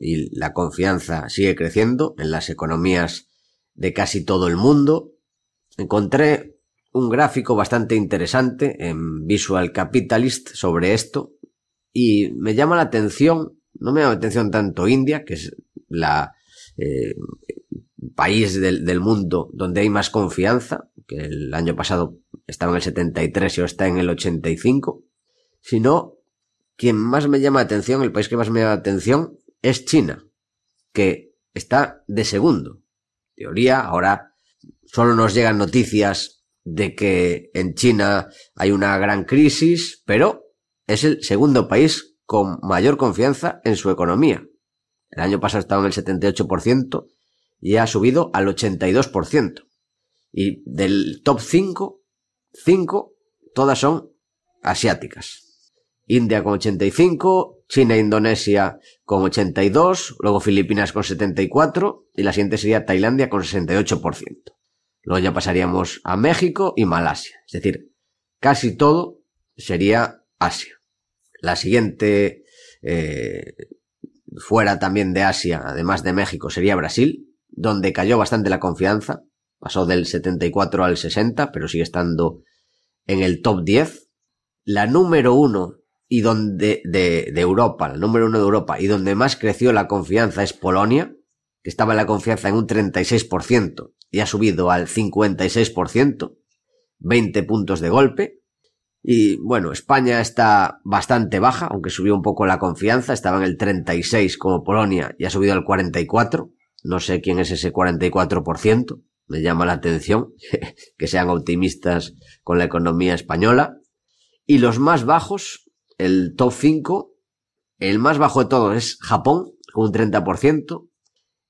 y la confianza sigue creciendo en las economías de casi todo el mundo. Encontré un gráfico bastante interesante en Visual Capitalist sobre esto y me llama la atención, no me llama la atención tanto India, que es la eh, país del, del, mundo donde hay más confianza, que el año pasado estaba en el 73 y ahora está en el 85, sino quien más me llama la atención, el país que más me llama la atención es China, que está de segundo. teoría, ahora solo nos llegan noticias de que en China hay una gran crisis, pero es el segundo país con mayor confianza en su economía. El año pasado estaba en el 78% y ha subido al 82%. Y del top 5, 5 todas son asiáticas. India con 85, China e Indonesia con 82, luego Filipinas con 74 y la siguiente sería Tailandia con 68%. Luego ya pasaríamos a México y Malasia, es decir, casi todo sería Asia. La siguiente eh, fuera también de Asia, además de México, sería Brasil, donde cayó bastante la confianza, pasó del 74 al 60, pero sigue estando en el top 10. La número 1 y donde de, Europa, el número uno de Europa, y donde más creció la confianza es Polonia, que estaba la confianza en un 36% y ha subido al 56%, 20 puntos de golpe. Y bueno, España está bastante baja, aunque subió un poco la confianza, estaba en el 36 como Polonia y ha subido al 44. No sé quién es ese 44%, me llama la atención que sean optimistas con la economía española. Y los más bajos el top 5, el más bajo de todos es Japón, con un 30%,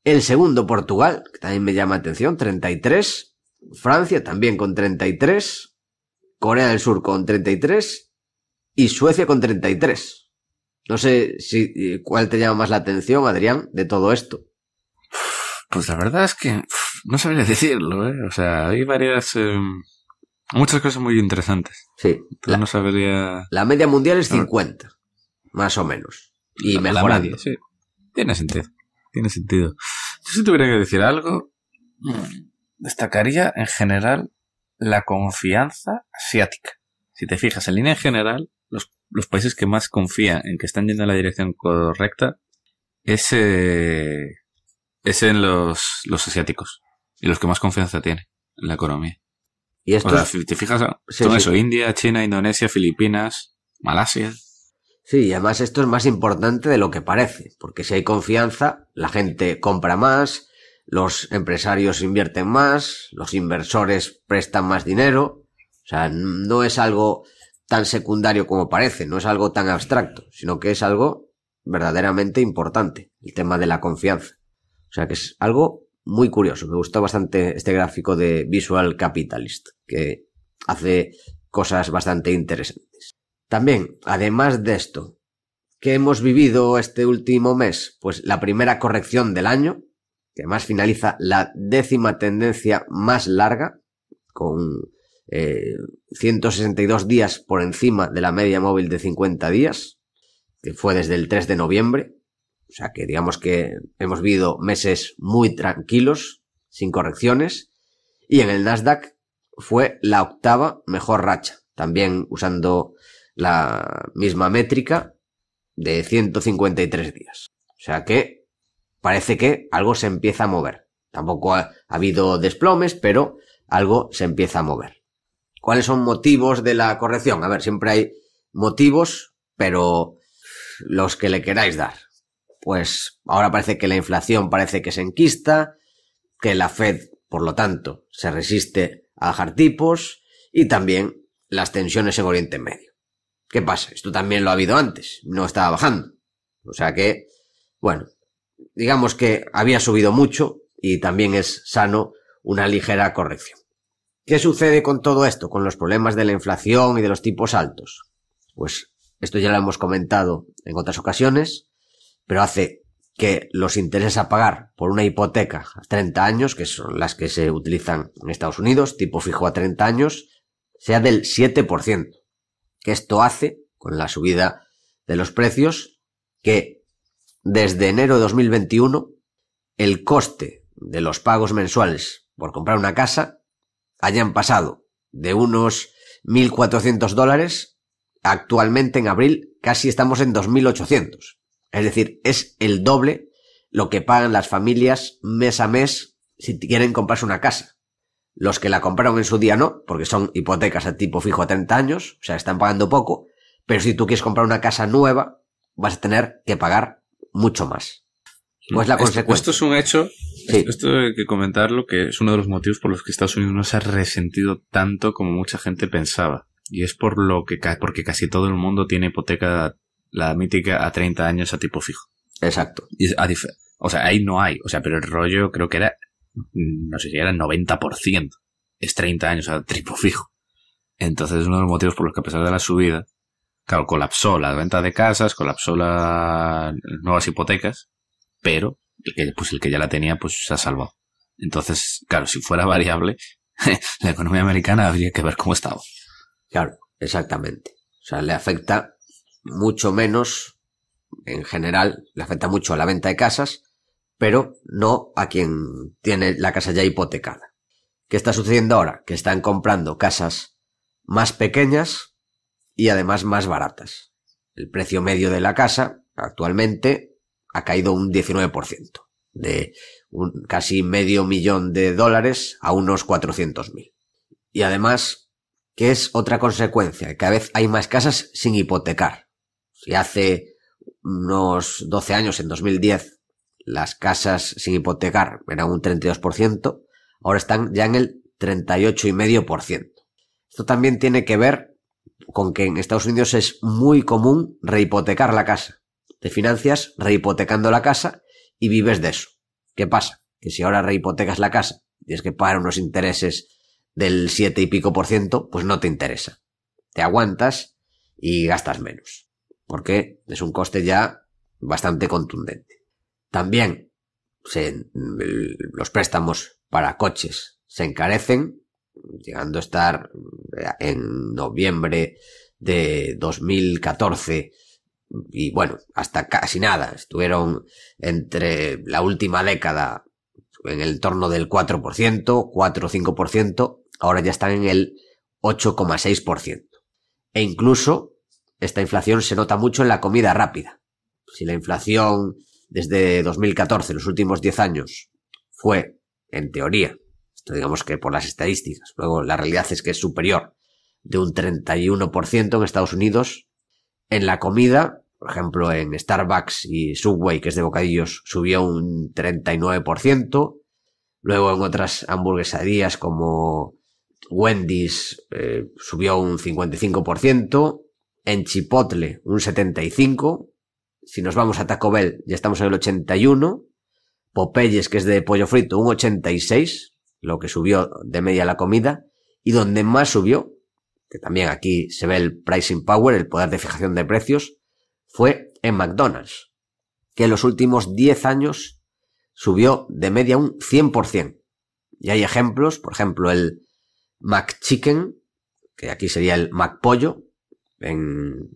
el segundo Portugal, que también me llama atención, 33, Francia también con 33, Corea del Sur con 33 y Suecia con 33. No sé si eh, cuál te llama más la atención, Adrián, de todo esto. Pues la verdad es que no sabría decirlo, ¿eh? O sea, hay varias... Em, Muchas cosas muy interesantes. Sí. La, no sabría... la, media mundial es 50, más o menos. Y me Tiene sentido. Tiene sentido. si tuviera que decir algo, mm, destacaría en general la confianza asiática. Si te fijas en línea en general, los, países que más confían en que están yendo en la dirección correcta es, eh, es en los, los asiáticos. Y los que más confianza tienen en la economía. Y esto. si te fijas, eso: India, China, Indonesia, Filipinas, Malasia. Sí, y además esto es más importante de lo que parece, porque si hay confianza, la gente compra más, los empresarios invierten más, los inversores prestan más dinero. O sea, no es algo tan secundario como parece, no es algo tan abstracto, sino que es algo verdaderamente importante, el tema de la confianza. O sea, que es algo muy curioso. Me gustó bastante este gráfico de Visual Capitalist, que hace cosas bastante interesantes. También, además de esto, ¿qué hemos vivido este último mes? Pues la primera corrección del año, que además finaliza la décima tendencia más larga, con 162 eh, días por encima de la media móvil de 50 días, que fue desde el 3 de noviembre. O sea que digamos que hemos vivido meses muy tranquilos, sin correcciones, y en el Nasdaq fue la octava mejor racha, también usando la misma métrica de 153 días. O sea que parece que algo se empieza a mover. Tampoco ha, habido desplomes, pero algo se empieza a mover. ¿Cuáles son motivos de la corrección? A ver, siempre hay motivos, pero los que le queráis dar pues ahora parece que la inflación parece que se enquista, que la Fed, por lo tanto, se resiste a bajar tipos y también las tensiones en Oriente Medio. ¿Qué pasa? Esto también lo ha habido antes, no estaba bajando. O sea que, bueno, digamos que había subido mucho y también es sano una ligera corrección. ¿Qué sucede con todo esto? Con los problemas de la inflación y de los tipos altos. Pues esto ya lo hemos comentado en otras ocasiones pero hace que los intereses a pagar por una hipoteca a 30 años, que son las que se utilizan en Estados Unidos, tipo fijo a 30 años, sea del 7%. Que esto hace, con la subida de los precios, que desde enero de 2021 el coste de los pagos mensuales por comprar una casa hayan pasado de unos 1.400 dólares, actualmente en abril casi estamos en 2.800. Es decir, es el doble lo que pagan las familias mes a mes si quieren comprarse una casa. Los que la compraron en su día no, porque son hipotecas a tipo fijo a 30 años, o sea, están pagando poco, pero si tú quieres comprar una casa nueva, vas a tener que pagar mucho más. Pues la esto, Esto es un hecho, esto hay que comentarlo, que es uno de los motivos por los que Estados Unidos no se ha resentido tanto como mucha gente pensaba. Y es por lo que, porque casi todo el mundo tiene hipoteca la mítica a 30 años a tipo fijo. Exacto. o sea, ahí no hay. O sea, pero el rollo creo que era, mm, no sé si era el 90%. Es 30 años a tipo fijo. Entonces uno de los motivos por los que a pesar de la subida, claro, colapsó la venta de casas, colapsó las nuevas hipotecas, pero que, pues el que ya la tenía pues se ha salvado. Entonces, claro, si fuera variable, la economía americana habría que ver cómo estaba. Claro, exactamente. O sea, le afecta mucho menos, en general, le afecta mucho a la venta de casas, pero no a quien tiene la casa ya hipotecada. ¿Qué está sucediendo ahora? Que están comprando casas más pequeñas y además más baratas. El precio medio de la casa actualmente ha caído un 19%, de un casi medio millón de dólares a unos 400.000. Y además, que es otra consecuencia, Que a vez hay más casas sin hipotecar. Si hace unos 12 años, en 2010, las casas sin hipotecar eran un 32%, ahora están ya en el 38,5%. Esto también tiene que ver con que en Estados Unidos es muy común rehipotecar la casa. Te financias rehipotecando la casa y vives de eso. ¿Qué pasa? Que si ahora rehipotecas la casa y es que pagar unos intereses del 7 y pico por ciento, pues no te interesa. Te aguantas y gastas menos porque es un coste ya bastante contundente. También los préstamos para coches se encarecen, llegando a estar eh, en noviembre de 2014 y bueno, hasta casi nada, estuvieron entre la última década en el torno del 4%, 4 o 5%, ahora ya están en el 8,6%. E incluso esta inflación se nota mucho en la comida rápida. Si la inflación desde 2014, los últimos 10 años, fue, en teoría, esto digamos que por las estadísticas, luego la realidad es que es superior, de un 31% en Estados Unidos, en la comida, por ejemplo, en Starbucks y Subway, que es de bocadillos, subió un 39%, luego en otras hamburgueserías como Wendy's eh, subió un 55%, en Chipotle un 75, si nos vamos a Taco Bell ya estamos en el 81, Popeyes que es de pollo frito un 86, lo que subió de media la comida, y donde más subió, que también aquí se ve el pricing power, el poder de fijación de precios, fue en McDonald's, que en los últimos 10 años subió de media un 100%. Y hay ejemplos, por ejemplo, el McChicken, que aquí sería el McPollo, en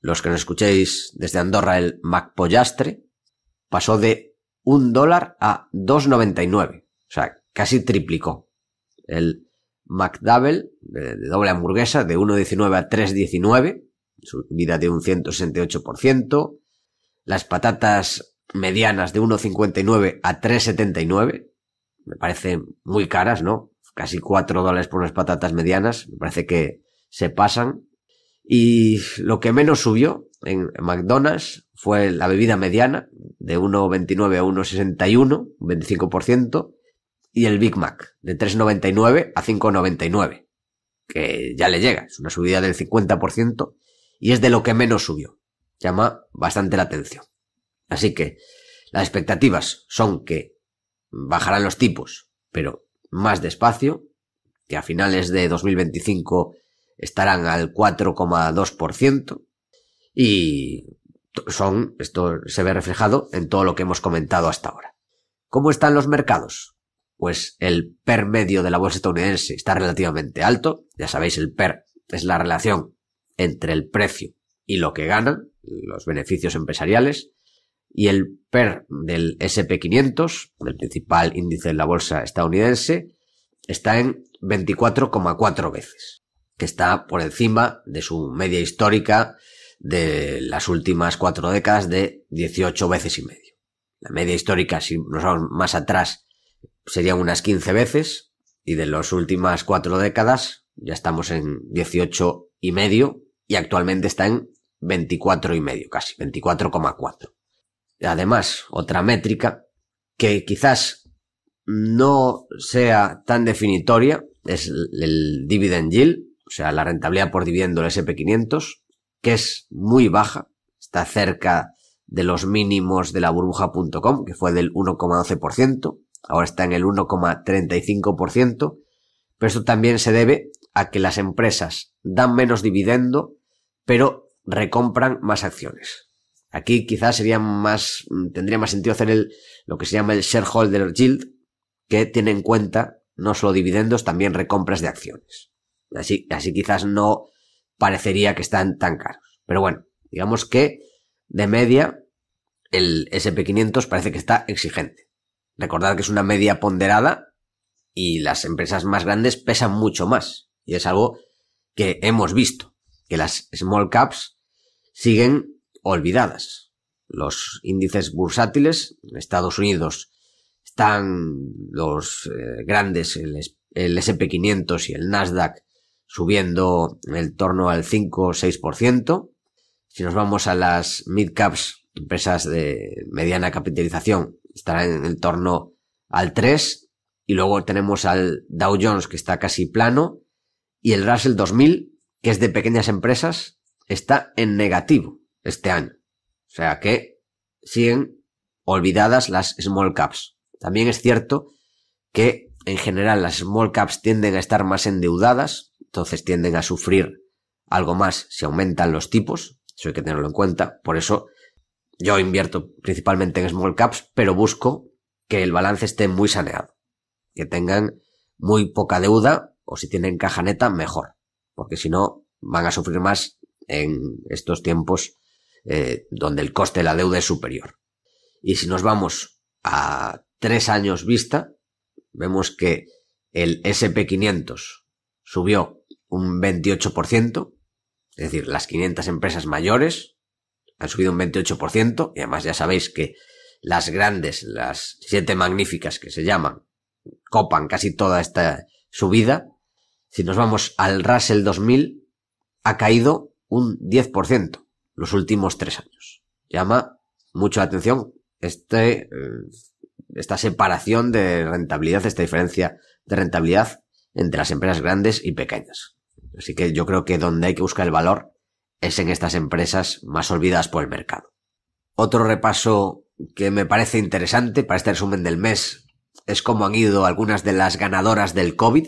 los que nos escuchéis desde Andorra, el Macpollastre pasó de un dólar a 2,99. O sea, casi triplicó. El McDouble, de, doble hamburguesa, de 1,19 a 3,19, subida de un 168%. Las patatas medianas de 1,59 a 3,79. Me parecen muy caras, ¿no? Casi 4 dólares por unas patatas medianas. Me parece que se pasan. Y lo que menos subió en McDonald's fue la bebida mediana, de 1,29 a 1,61, 25%, y el Big Mac, de 3,99 a 5,99, que ya le llega, es una subida del 50%, y es de lo que menos subió. Llama bastante la atención. Así que las expectativas son que bajarán los tipos, pero más despacio, que a finales de 2025 estarán al 4,2% y son, esto se ve reflejado en todo lo que hemos comentado hasta ahora. ¿Cómo están los mercados? Pues el PER medio de la bolsa estadounidense está relativamente alto. Ya sabéis, el PER es la relación entre el precio y lo que ganan, los beneficios empresariales. Y el PER del SP500, el principal índice de la bolsa estadounidense, está en 24,4 veces que está por encima de su media histórica de las últimas cuatro décadas de 18 veces y medio. La media histórica, si nos vamos más atrás, sería unas 15 veces y de las últimas cuatro décadas ya estamos en 18 y medio y actualmente está en 24 y medio casi, 24,4. Además, otra métrica que quizás no sea tan definitoria es el dividend yield, o sea, la rentabilidad por dividendo del SP500, que es muy baja, está cerca de los mínimos de la burbuja.com, que fue del 1,12%, ahora está en el 1,35%, pero esto también se debe a que las empresas dan menos dividendo, pero recompran más acciones. Aquí quizás sería más, mm, tendría más sentido hacer el, lo que se llama el shareholder yield, que tiene en cuenta no solo dividendos, también recompras de acciones. Así, quizás no parecería que están tan caros. Pero bueno, digamos que de media el SP500 parece que está exigente. Recordad que es una media ponderada y las empresas más grandes pesan mucho más. Y es algo que hemos visto, que las small caps siguen olvidadas. Los índices bursátiles en Estados Unidos están los eh, grandes, el, el SP500 y el Nasdaq subiendo en el torno al 5 o 6%. Si nos vamos a las mid-caps, empresas de mediana capitalización, estará en el torno al 3. Y luego tenemos al Dow Jones, que está casi plano. Y el Russell 2000, que es de pequeñas empresas, está en negativo este año. O sea que siguen olvidadas las small caps. También es cierto que en general las small caps tienden a estar más endeudadas, entonces tienden a sufrir algo más si aumentan los tipos, eso hay que tenerlo en cuenta, por eso yo invierto principalmente en small caps, pero busco que el balance esté muy saneado, que tengan muy poca deuda o si tienen caja neta, mejor, porque si no van a sufrir más en estos tiempos eh, donde el coste de la deuda es superior. Y si nos vamos a tres años vista, vemos que el SP500 subió un 28%, es decir, las 500 empresas mayores han subido un 28%, y además ya sabéis que las grandes, las siete magníficas que se llaman, copan casi toda esta subida. Si nos vamos al Russell 2000, ha caído un 10% los últimos tres años. Llama mucho la atención este, eh, esta separación de rentabilidad, esta diferencia de rentabilidad entre las empresas grandes y pequeñas. Así que yo creo que donde hay que buscar el valor es en estas empresas más olvidadas por el mercado. Otro repaso que me parece interesante para este resumen del mes es cómo han ido algunas de las ganadoras del COVID.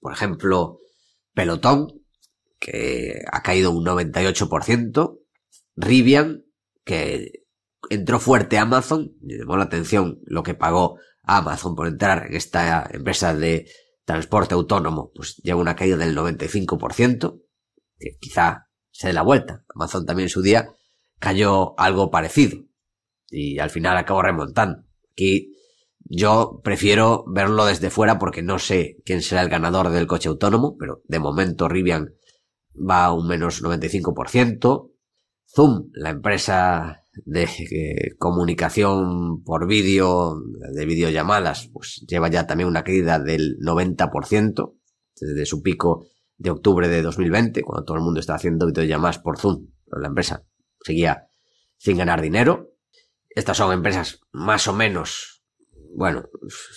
Por ejemplo, Pelotón, que ha caído un 98%, Rivian, que entró fuerte a Amazon, me llamó la atención lo que pagó Amazon por entrar en esta empresa de Transporte autónomo, pues lleva una caída del 95%, que quizá se dé la vuelta. Amazon también su día cayó algo parecido y al final acabó remontando. Aquí yo prefiero verlo desde fuera porque no sé quién será el ganador del coche autónomo, pero de momento Rivian va a un menos 95%. Zoom, la empresa de eh, comunicación por vídeo, de videollamadas, pues lleva ya también una caída del 90% desde su pico de octubre de 2020, cuando todo el mundo estaba haciendo videollamadas por Zoom, la empresa seguía sin ganar dinero. Estas son empresas más o menos, bueno,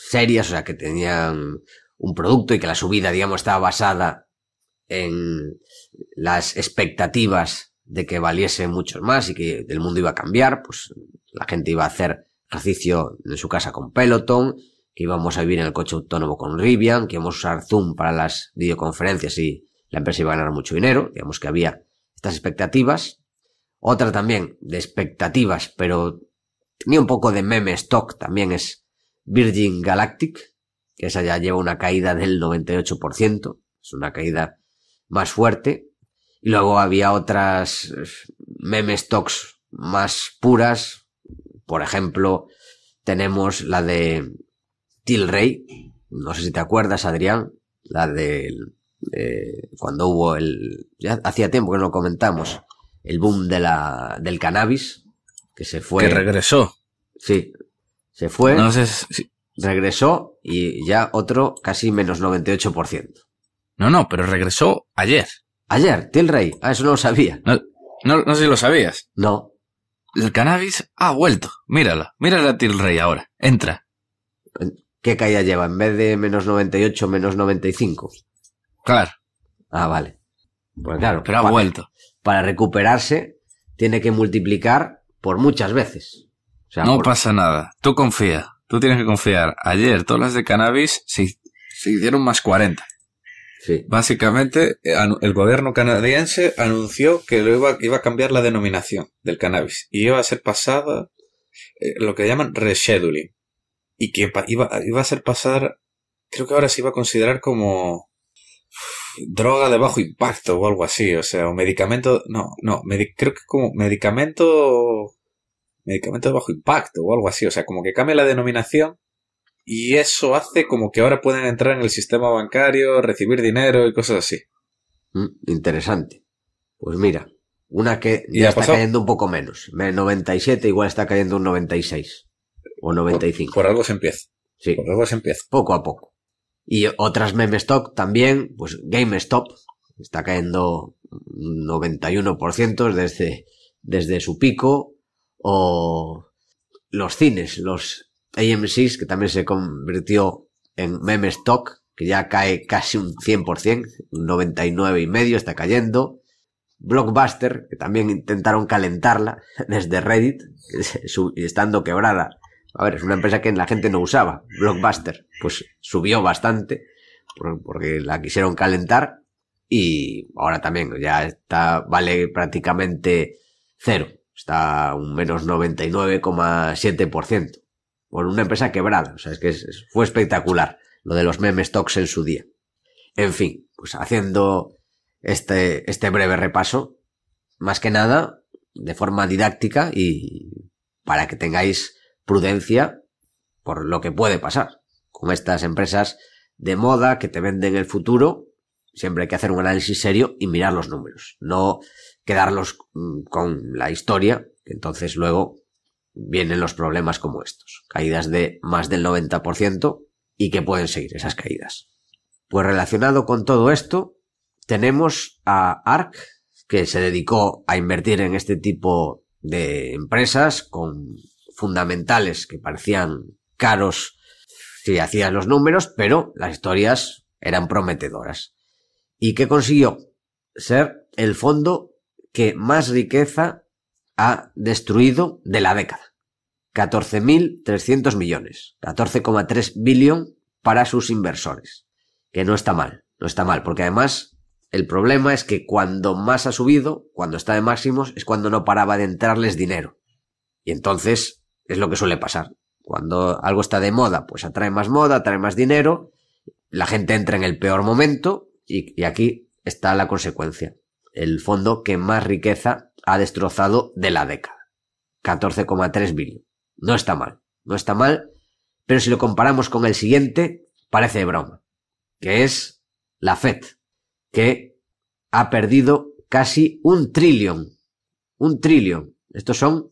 serias, o sea, que tenían un producto y que la subida, digamos, estaba basada en las expectativas de que valiese mucho más y que el mundo iba a cambiar, pues la gente iba a hacer ejercicio en su casa con Peloton, que íbamos a vivir en el coche autónomo con Rivian, que íbamos a usar Zoom para las videoconferencias y la empresa iba a ganar mucho dinero, digamos que había estas expectativas. Otra también de expectativas, pero tenía un poco de meme stock también es Virgin Galactic, que esa ya lleva una caída del 98%, es una caída más fuerte, y luego había otras eh, memes, stocks más puras. Por ejemplo, tenemos la de Tilray. No sé si te acuerdas, Adrián. La de eh, cuando hubo el... hacía tiempo que no lo comentamos. El boom de la, del cannabis. Que se fue. Que regresó. Sí. Se fue. No Regresó y ya otro casi menos 98%. No, no, pero regresó ayer. Ayer, Tilray. Ah, eso no lo sabía. No, no, sé si lo sabías. No. El cannabis ha vuelto. Mírala. Mírala Tilray ahora. Entra. ¿Qué caída lleva? En vez de menos 98, menos 95. Claro. Ah, vale. Pues claro. Pero ha vuelto. Para recuperarse, tiene que multiplicar por muchas veces. no pasa nada. Tú confía. Tú tienes que confiar. Ayer todas las de cannabis se, se hicieron más 40. Básicamente, el gobierno canadiense anunció que lo iba, iba a cambiar la denominación del cannabis y iba a ser pasada eh, lo que llaman rescheduling y que iba, iba a ser pasar, creo que ahora se iba a considerar como droga de bajo impacto o algo así, o sea, o medicamento, no, no, creo que como medicamento, medicamento de bajo impacto o algo así, o sea, como que cambia la denominación y eso hace como que ahora pueden entrar en el sistema bancario, recibir dinero y cosas así. Mm, interesante. Pues mira, una que ya, está cayendo un poco menos. 97 igual está cayendo un 96 o 95. Por, algo se empieza. Sí. Por algo se empieza. Poco a poco. Y otras meme stock también, pues GameStop está cayendo un 91% desde, desde su pico o los cines, los AM6, que también se convirtió en meme stock, que ya cae casi un 100%, un 99 y medio está cayendo. Blockbuster, que también intentaron calentarla desde Reddit, estando quebrada. A ver, es una empresa que la gente no usaba. Blockbuster, pues subió bastante, porque la quisieron calentar, y ahora también ya está, vale prácticamente cero. Está un menos 99,7% con una empresa quebrada. O sea, es que fue espectacular lo de los meme stocks en su día. En fin, pues haciendo este, este breve repaso, más que nada de forma didáctica y para que tengáis prudencia por lo que puede pasar con estas empresas de moda que te venden el futuro. Siempre hay que hacer un análisis serio y mirar los números, no quedarlos mm, con la historia, que entonces luego vienen los problemas como estos, caídas de más del 90% y que pueden seguir esas caídas. Pues relacionado con todo esto, tenemos a ARC, que se dedicó a invertir en este tipo de empresas con fundamentales que parecían caros si hacían los números, pero las historias eran prometedoras. Y que consiguió ser el fondo que más riqueza ha destruido de la década. 14.300 millones, 14,3 billón para sus inversores. Que no está mal, no está mal, porque además el problema es que cuando más ha subido, cuando está de máximos, es cuando no paraba de entrarles dinero. Y entonces es lo que suele pasar. Cuando algo está de moda, pues atrae más moda, atrae más dinero, la gente entra en el peor momento y, y aquí está la consecuencia. El fondo que más riqueza ha destrozado de la década. 14,3 billones. No está mal, no está mal, pero si lo comparamos con el siguiente, parece de broma, que es la FED, que ha perdido casi un trillón. Un trillón. Estos son,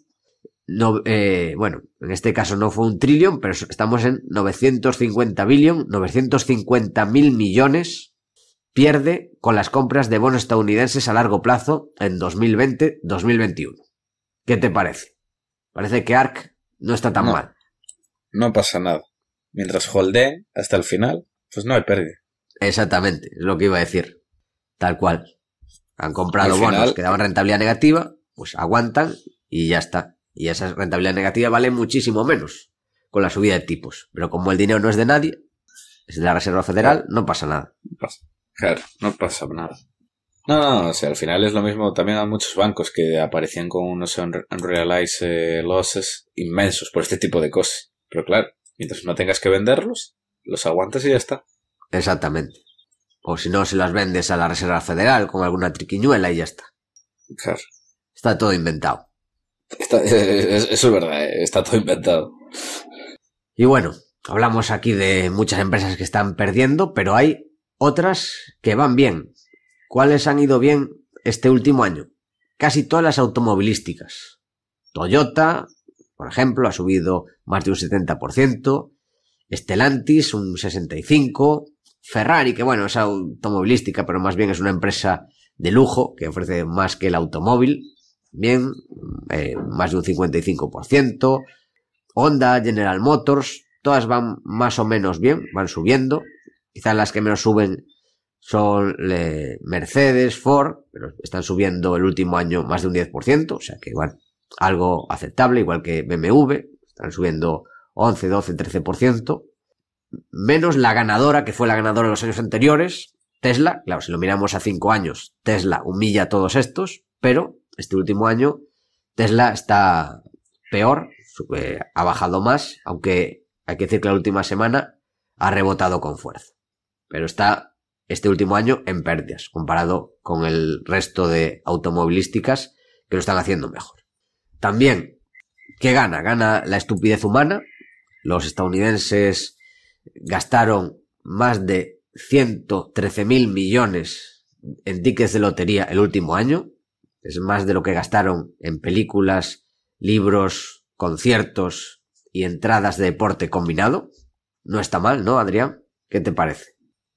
eh, bueno, en este caso no fue un trillón, pero estamos en 950 billón, 950 mil millones pierde con las compras de bonos estadounidenses a largo plazo en 2020-2021. ¿Qué te parece? Parece que ARC no está tan mal. No pasa nada. Mientras Holden hasta el final, pues no hay pérdida. Exactamente, es lo que iba a decir. Tal cual. Han comprado bonos que daban rentabilidad negativa, pues aguantan y ya está. Y esa rentabilidad negativa vale muchísimo menos con la subida de tipos. Pero como el dinero no es de nadie, es de la Reserva Federal, no pasa nada. Claro, no pasa nada. No, no, o sea, al final es lo mismo. También a muchos bancos que aparecían con unos unrealized eh, losses inmensos por este tipo de cosas. Pero claro, mientras no tengas que venderlos, los aguantas y ya está. Exactamente. O si no, se las vendes a la Reserva Federal con alguna triquiñuela y ya está. Claro. Está todo inventado. eso es verdad, eh, está todo inventado. Y bueno, hablamos aquí de muchas empresas que están perdiendo, pero hay otras que van bien. ¿Cuáles han ido bien este último año? Casi todas las automovilísticas. Toyota, por ejemplo, ha subido más de un 70%, Stellantis un 65%, Ferrari, que bueno, es automovilística, pero más bien es una empresa de lujo que ofrece más que el automóvil, bien, eh, más de un 55%, Honda, General Motors, todas van más o menos bien, van subiendo, Quizás las que menos suben son eh, Mercedes, Ford, pero están subiendo el último año más de un 10%, o sea que igual algo aceptable, igual que BMW, están subiendo 11, 12, 13%, menos la ganadora, que fue la ganadora en los años anteriores, Tesla, claro, si lo miramos a cinco años, Tesla humilla a todos estos, pero este último año Tesla está peor, ha bajado más, aunque hay que decir que la última semana ha rebotado con fuerza pero está este último año en pérdidas comparado con el resto de automovilísticas que lo están haciendo mejor. También, ¿qué gana? Gana la estupidez humana. Los estadounidenses gastaron más de 113 mil millones en tickets de lotería el último año. Es más de lo que gastaron en películas, libros, conciertos y entradas de deporte combinado. No está mal, ¿no, Adrián? ¿Qué te parece?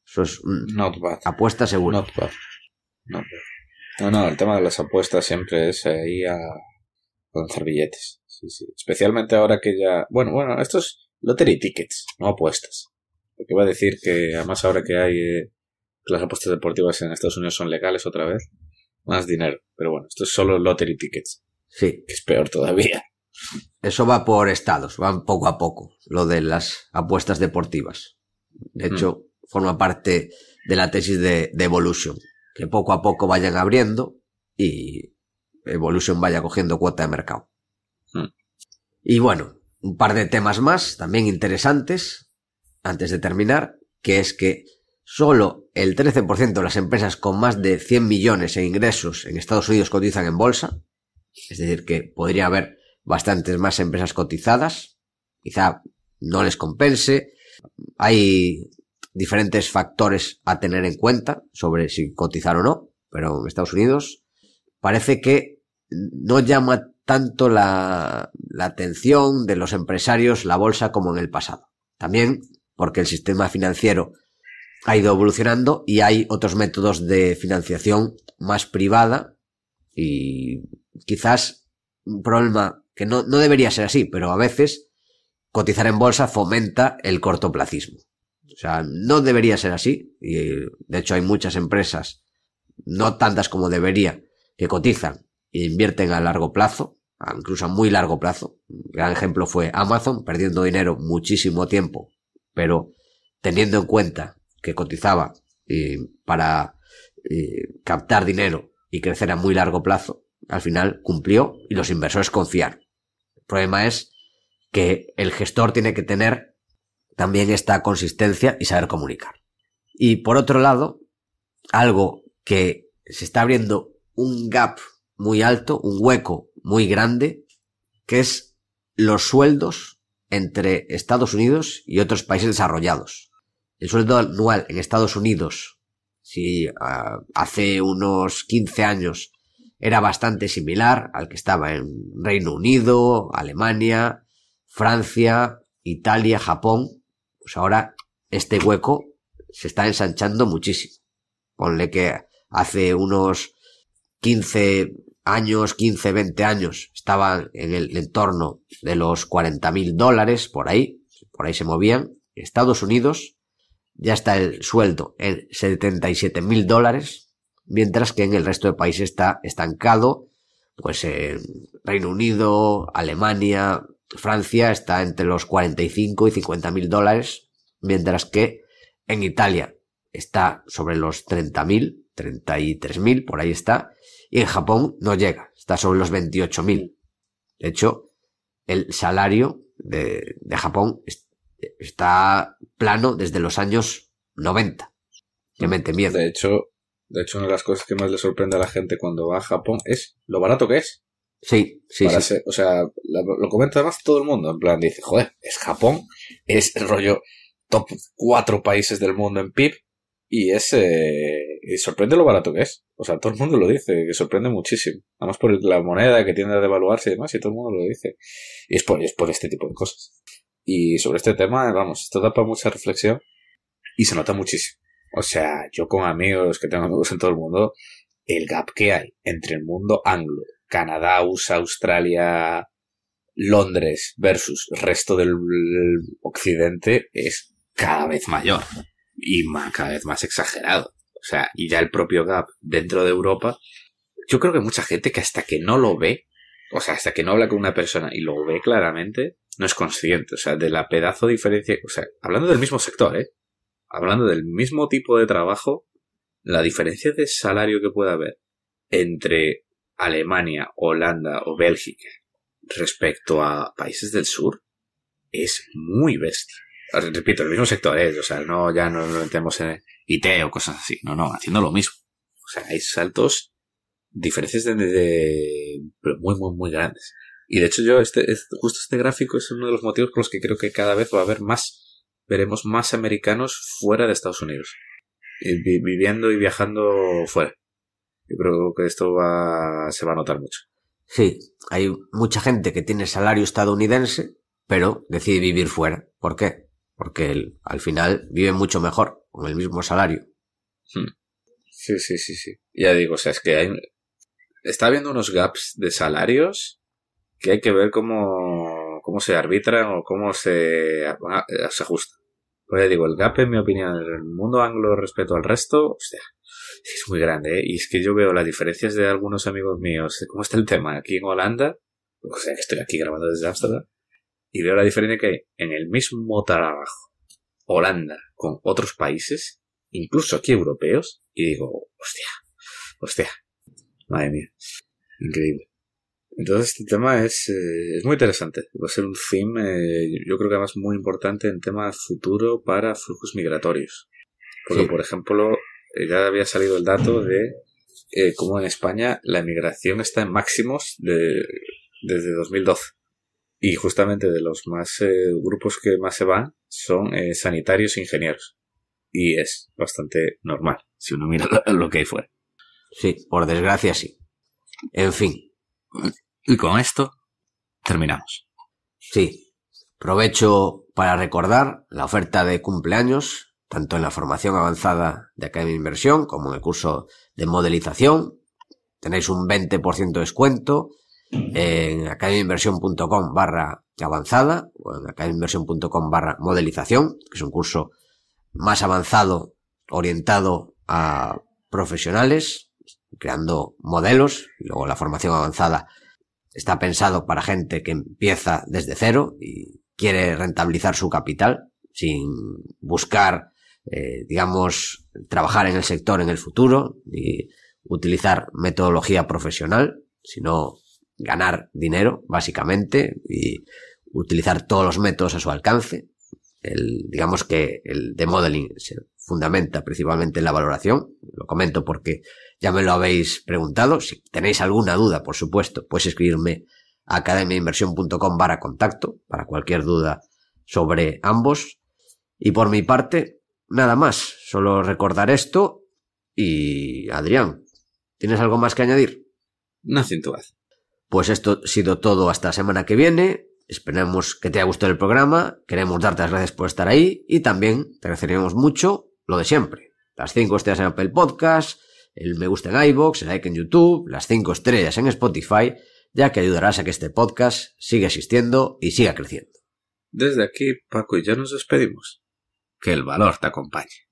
Eso es Not bad. apuesta segura. Not bad. No, no, el tema de las apuestas siempre es ahí a lanzar billetes. Sí, sí. Especialmente ahora que ya. Bueno, bueno, esto es lottery tickets, no apuestas. Porque va a decir que además ahora que hay eh, que las apuestas deportivas en Estados Unidos son legales otra vez, más dinero. Pero bueno, esto es solo lottery tickets. Sí. Que es peor todavía. Eso va por estados, va poco a poco, lo de las apuestas deportivas. De mm. hecho, forma parte de la tesis de, Evolution, que poco a poco vayan abriendo y Evolution vaya cogiendo cuota de mercado. Hmm. Y bueno, un par de temas más también interesantes antes de terminar, que es que solo el 13% de las empresas con más de 100 millones en ingresos en Estados Unidos cotizan en bolsa. Es decir, que podría haber bastantes más empresas cotizadas. Quizá no les compense. Hay diferentes factores a tener en cuenta sobre si cotizar o no, pero en Estados Unidos parece que no llama tanto la, atención de los empresarios la bolsa como en el pasado. También porque el sistema financiero ha ido evolucionando y hay otros métodos de financiación más privada y quizás un problema que no, no, debería ser así, pero a veces cotizar en bolsa fomenta el cortoplacismo. O sea, no debería ser así. Y de hecho hay muchas empresas, no tantas como debería, que cotizan e invierten a largo plazo, incluso a muy largo plazo. Un gran ejemplo fue Amazon, perdiendo dinero muchísimo tiempo, pero teniendo en cuenta que cotizaba para captar dinero y crecer a muy largo plazo, al final cumplió y los inversores confiaron. El problema es que el gestor tiene que tener también esta consistencia y saber comunicar. Y por otro lado, algo que se está abriendo un gap muy alto, un hueco muy grande, que es los sueldos entre Estados Unidos y otros países desarrollados. El sueldo anual en Estados Unidos, si ah, hace unos 15 años era bastante similar al que estaba en Reino Unido, Alemania, Francia, Italia, Japón, pues ahora este hueco se está ensanchando muchísimo. Ponle que hace unos 15 años, 15, 20 años, estaba en el entorno de los 40 mil dólares, por ahí, por ahí se movían. Estados Unidos ya está el sueldo en 77 mil dólares, mientras que en el resto de países está estancado, pues en Reino Unido, Alemania, Francia está entre los 45 y 50 mil dólares, mientras que en Italia está sobre los 30 mil, 33 mil, por ahí está, y en Japón no llega, está sobre los 28 mil. De hecho, el salario de, Japón está plano desde los años 90. Que De hecho, de hecho, una de las cosas que más le sorprende a la gente cuando va a Japón es lo barato que es. Sí, sí, sí. o sea, lo, comenta además todo el mundo. En plan, dice, joder, es Japón, es el rollo top cuatro países del mundo en PIB y es eh, y sorprende lo barato que es. O sea, todo el mundo lo dice, que sorprende muchísimo. Además por la moneda que tiende a devaluarse y demás, y todo el mundo lo dice. Y es por, es por este tipo de cosas. Y sobre este tema, vamos, esto da para mucha reflexión y se nota muchísimo. O sea, yo con amigos que tengo amigos en todo el mundo, el gap que hay entre el mundo anglo Canadá, USA, Australia, Londres versus resto del occidente es cada vez mayor y más, cada vez más exagerado. O sea, y ya el propio gap dentro de Europa, yo creo que mucha gente que hasta que no lo ve, o sea, hasta que no habla con una persona y lo ve claramente, no es consciente, o sea, de la pedazo de diferencia, o sea, hablando del mismo sector, ¿eh? Hablando del mismo tipo de trabajo, la diferencia de salario que puede haber entre Alemania, Holanda o Bélgica respecto a países del sur es muy bestia. Ah, repito, el mismo sector es, ¿eh? o sea, no ya no nos metemos en IT o cosas así, no, no, haciendo lo mismo. O sea, hay saltos, diferencias de, muy, muy, muy grandes. Y de hecho yo, este, justo este gráfico es uno de los motivos por los que creo que cada vez va a haber más, veremos más americanos fuera de Estados Unidos, viviendo y viajando fuera yo creo que esto va, se va a notar mucho. Sí, hay mucha gente que tiene salario estadounidense, pero decide vivir fuera. ¿Por qué? Porque al final vive mucho mejor con el mismo salario. Hmm. Sí, sí, sí, sí. Ya digo, o sea, es que hay, está habiendo unos gaps de salarios que hay que ver cómo, cómo se arbitran o cómo se, ah, se ajustan. Pues ya digo, el gap, en mi opinión, en el mundo anglo respecto al resto, o sea es muy grande, ¿eh? Y es que yo veo las diferencias de algunos amigos míos, cómo está el tema aquí en Holanda, o sea que estoy aquí grabando desde Ámsterdam, y veo la diferencia que hay en el mismo trabajo, Holanda, con otros países, incluso aquí europeos, y digo, hostia, hostia, madre mía, increíble. Entonces este tema es, eh, es muy interesante, va a ser un theme, eh, yo creo que además muy importante en tema futuro para flujos migratorios. Porque, por ejemplo, eh, ya había salido el dato de eh, cómo en España la emigración está en máximos desde 2012. Y justamente de los más eh, grupos que más se van son sanitarios e ingenieros. Y es bastante normal, si uno mira lo que hay fuera. Sí, por desgracia sí. En fin. Y con esto terminamos. Sí. Provecho para recordar la oferta de cumpleaños tanto en la formación avanzada de Academia Inversión como en el curso de modelización. Tenéis un 20% de descuento en academiainversión.com barra avanzada o en academiainversión.com barra modelización, que es un curso más avanzado orientado a profesionales, creando modelos. Luego la formación avanzada está pensado para gente que empieza desde cero y quiere rentabilizar su capital sin buscar eh, digamos, trabajar en el sector en el futuro y utilizar metodología profesional, sino ganar dinero, básicamente, y utilizar todos los métodos a su alcance. El, digamos que el de modeling se fundamenta principalmente en la valoración. Lo comento porque ya me lo habéis preguntado. Si tenéis alguna duda, por supuesto, puedes escribirme a academiainversión.com barra contacto para cualquier duda sobre ambos. Y por mi parte, Nada más, solo recordar esto y Adrián, ¿tienes algo más que añadir? no to Pues esto ha sido todo hasta la semana que viene. Esperemos que te haya gustado el programa. Queremos darte las gracias por estar ahí y también te agradeceríamos mucho lo de siempre. Las 5 estrellas en Apple Podcast, el me gusta en iBox, el like en YouTube, las 5 estrellas en Spotify, ya que ayudarás a que este podcast siga existiendo y siga creciendo. Desde aquí, Paco y ya nos despedimos que el valor te acompañe.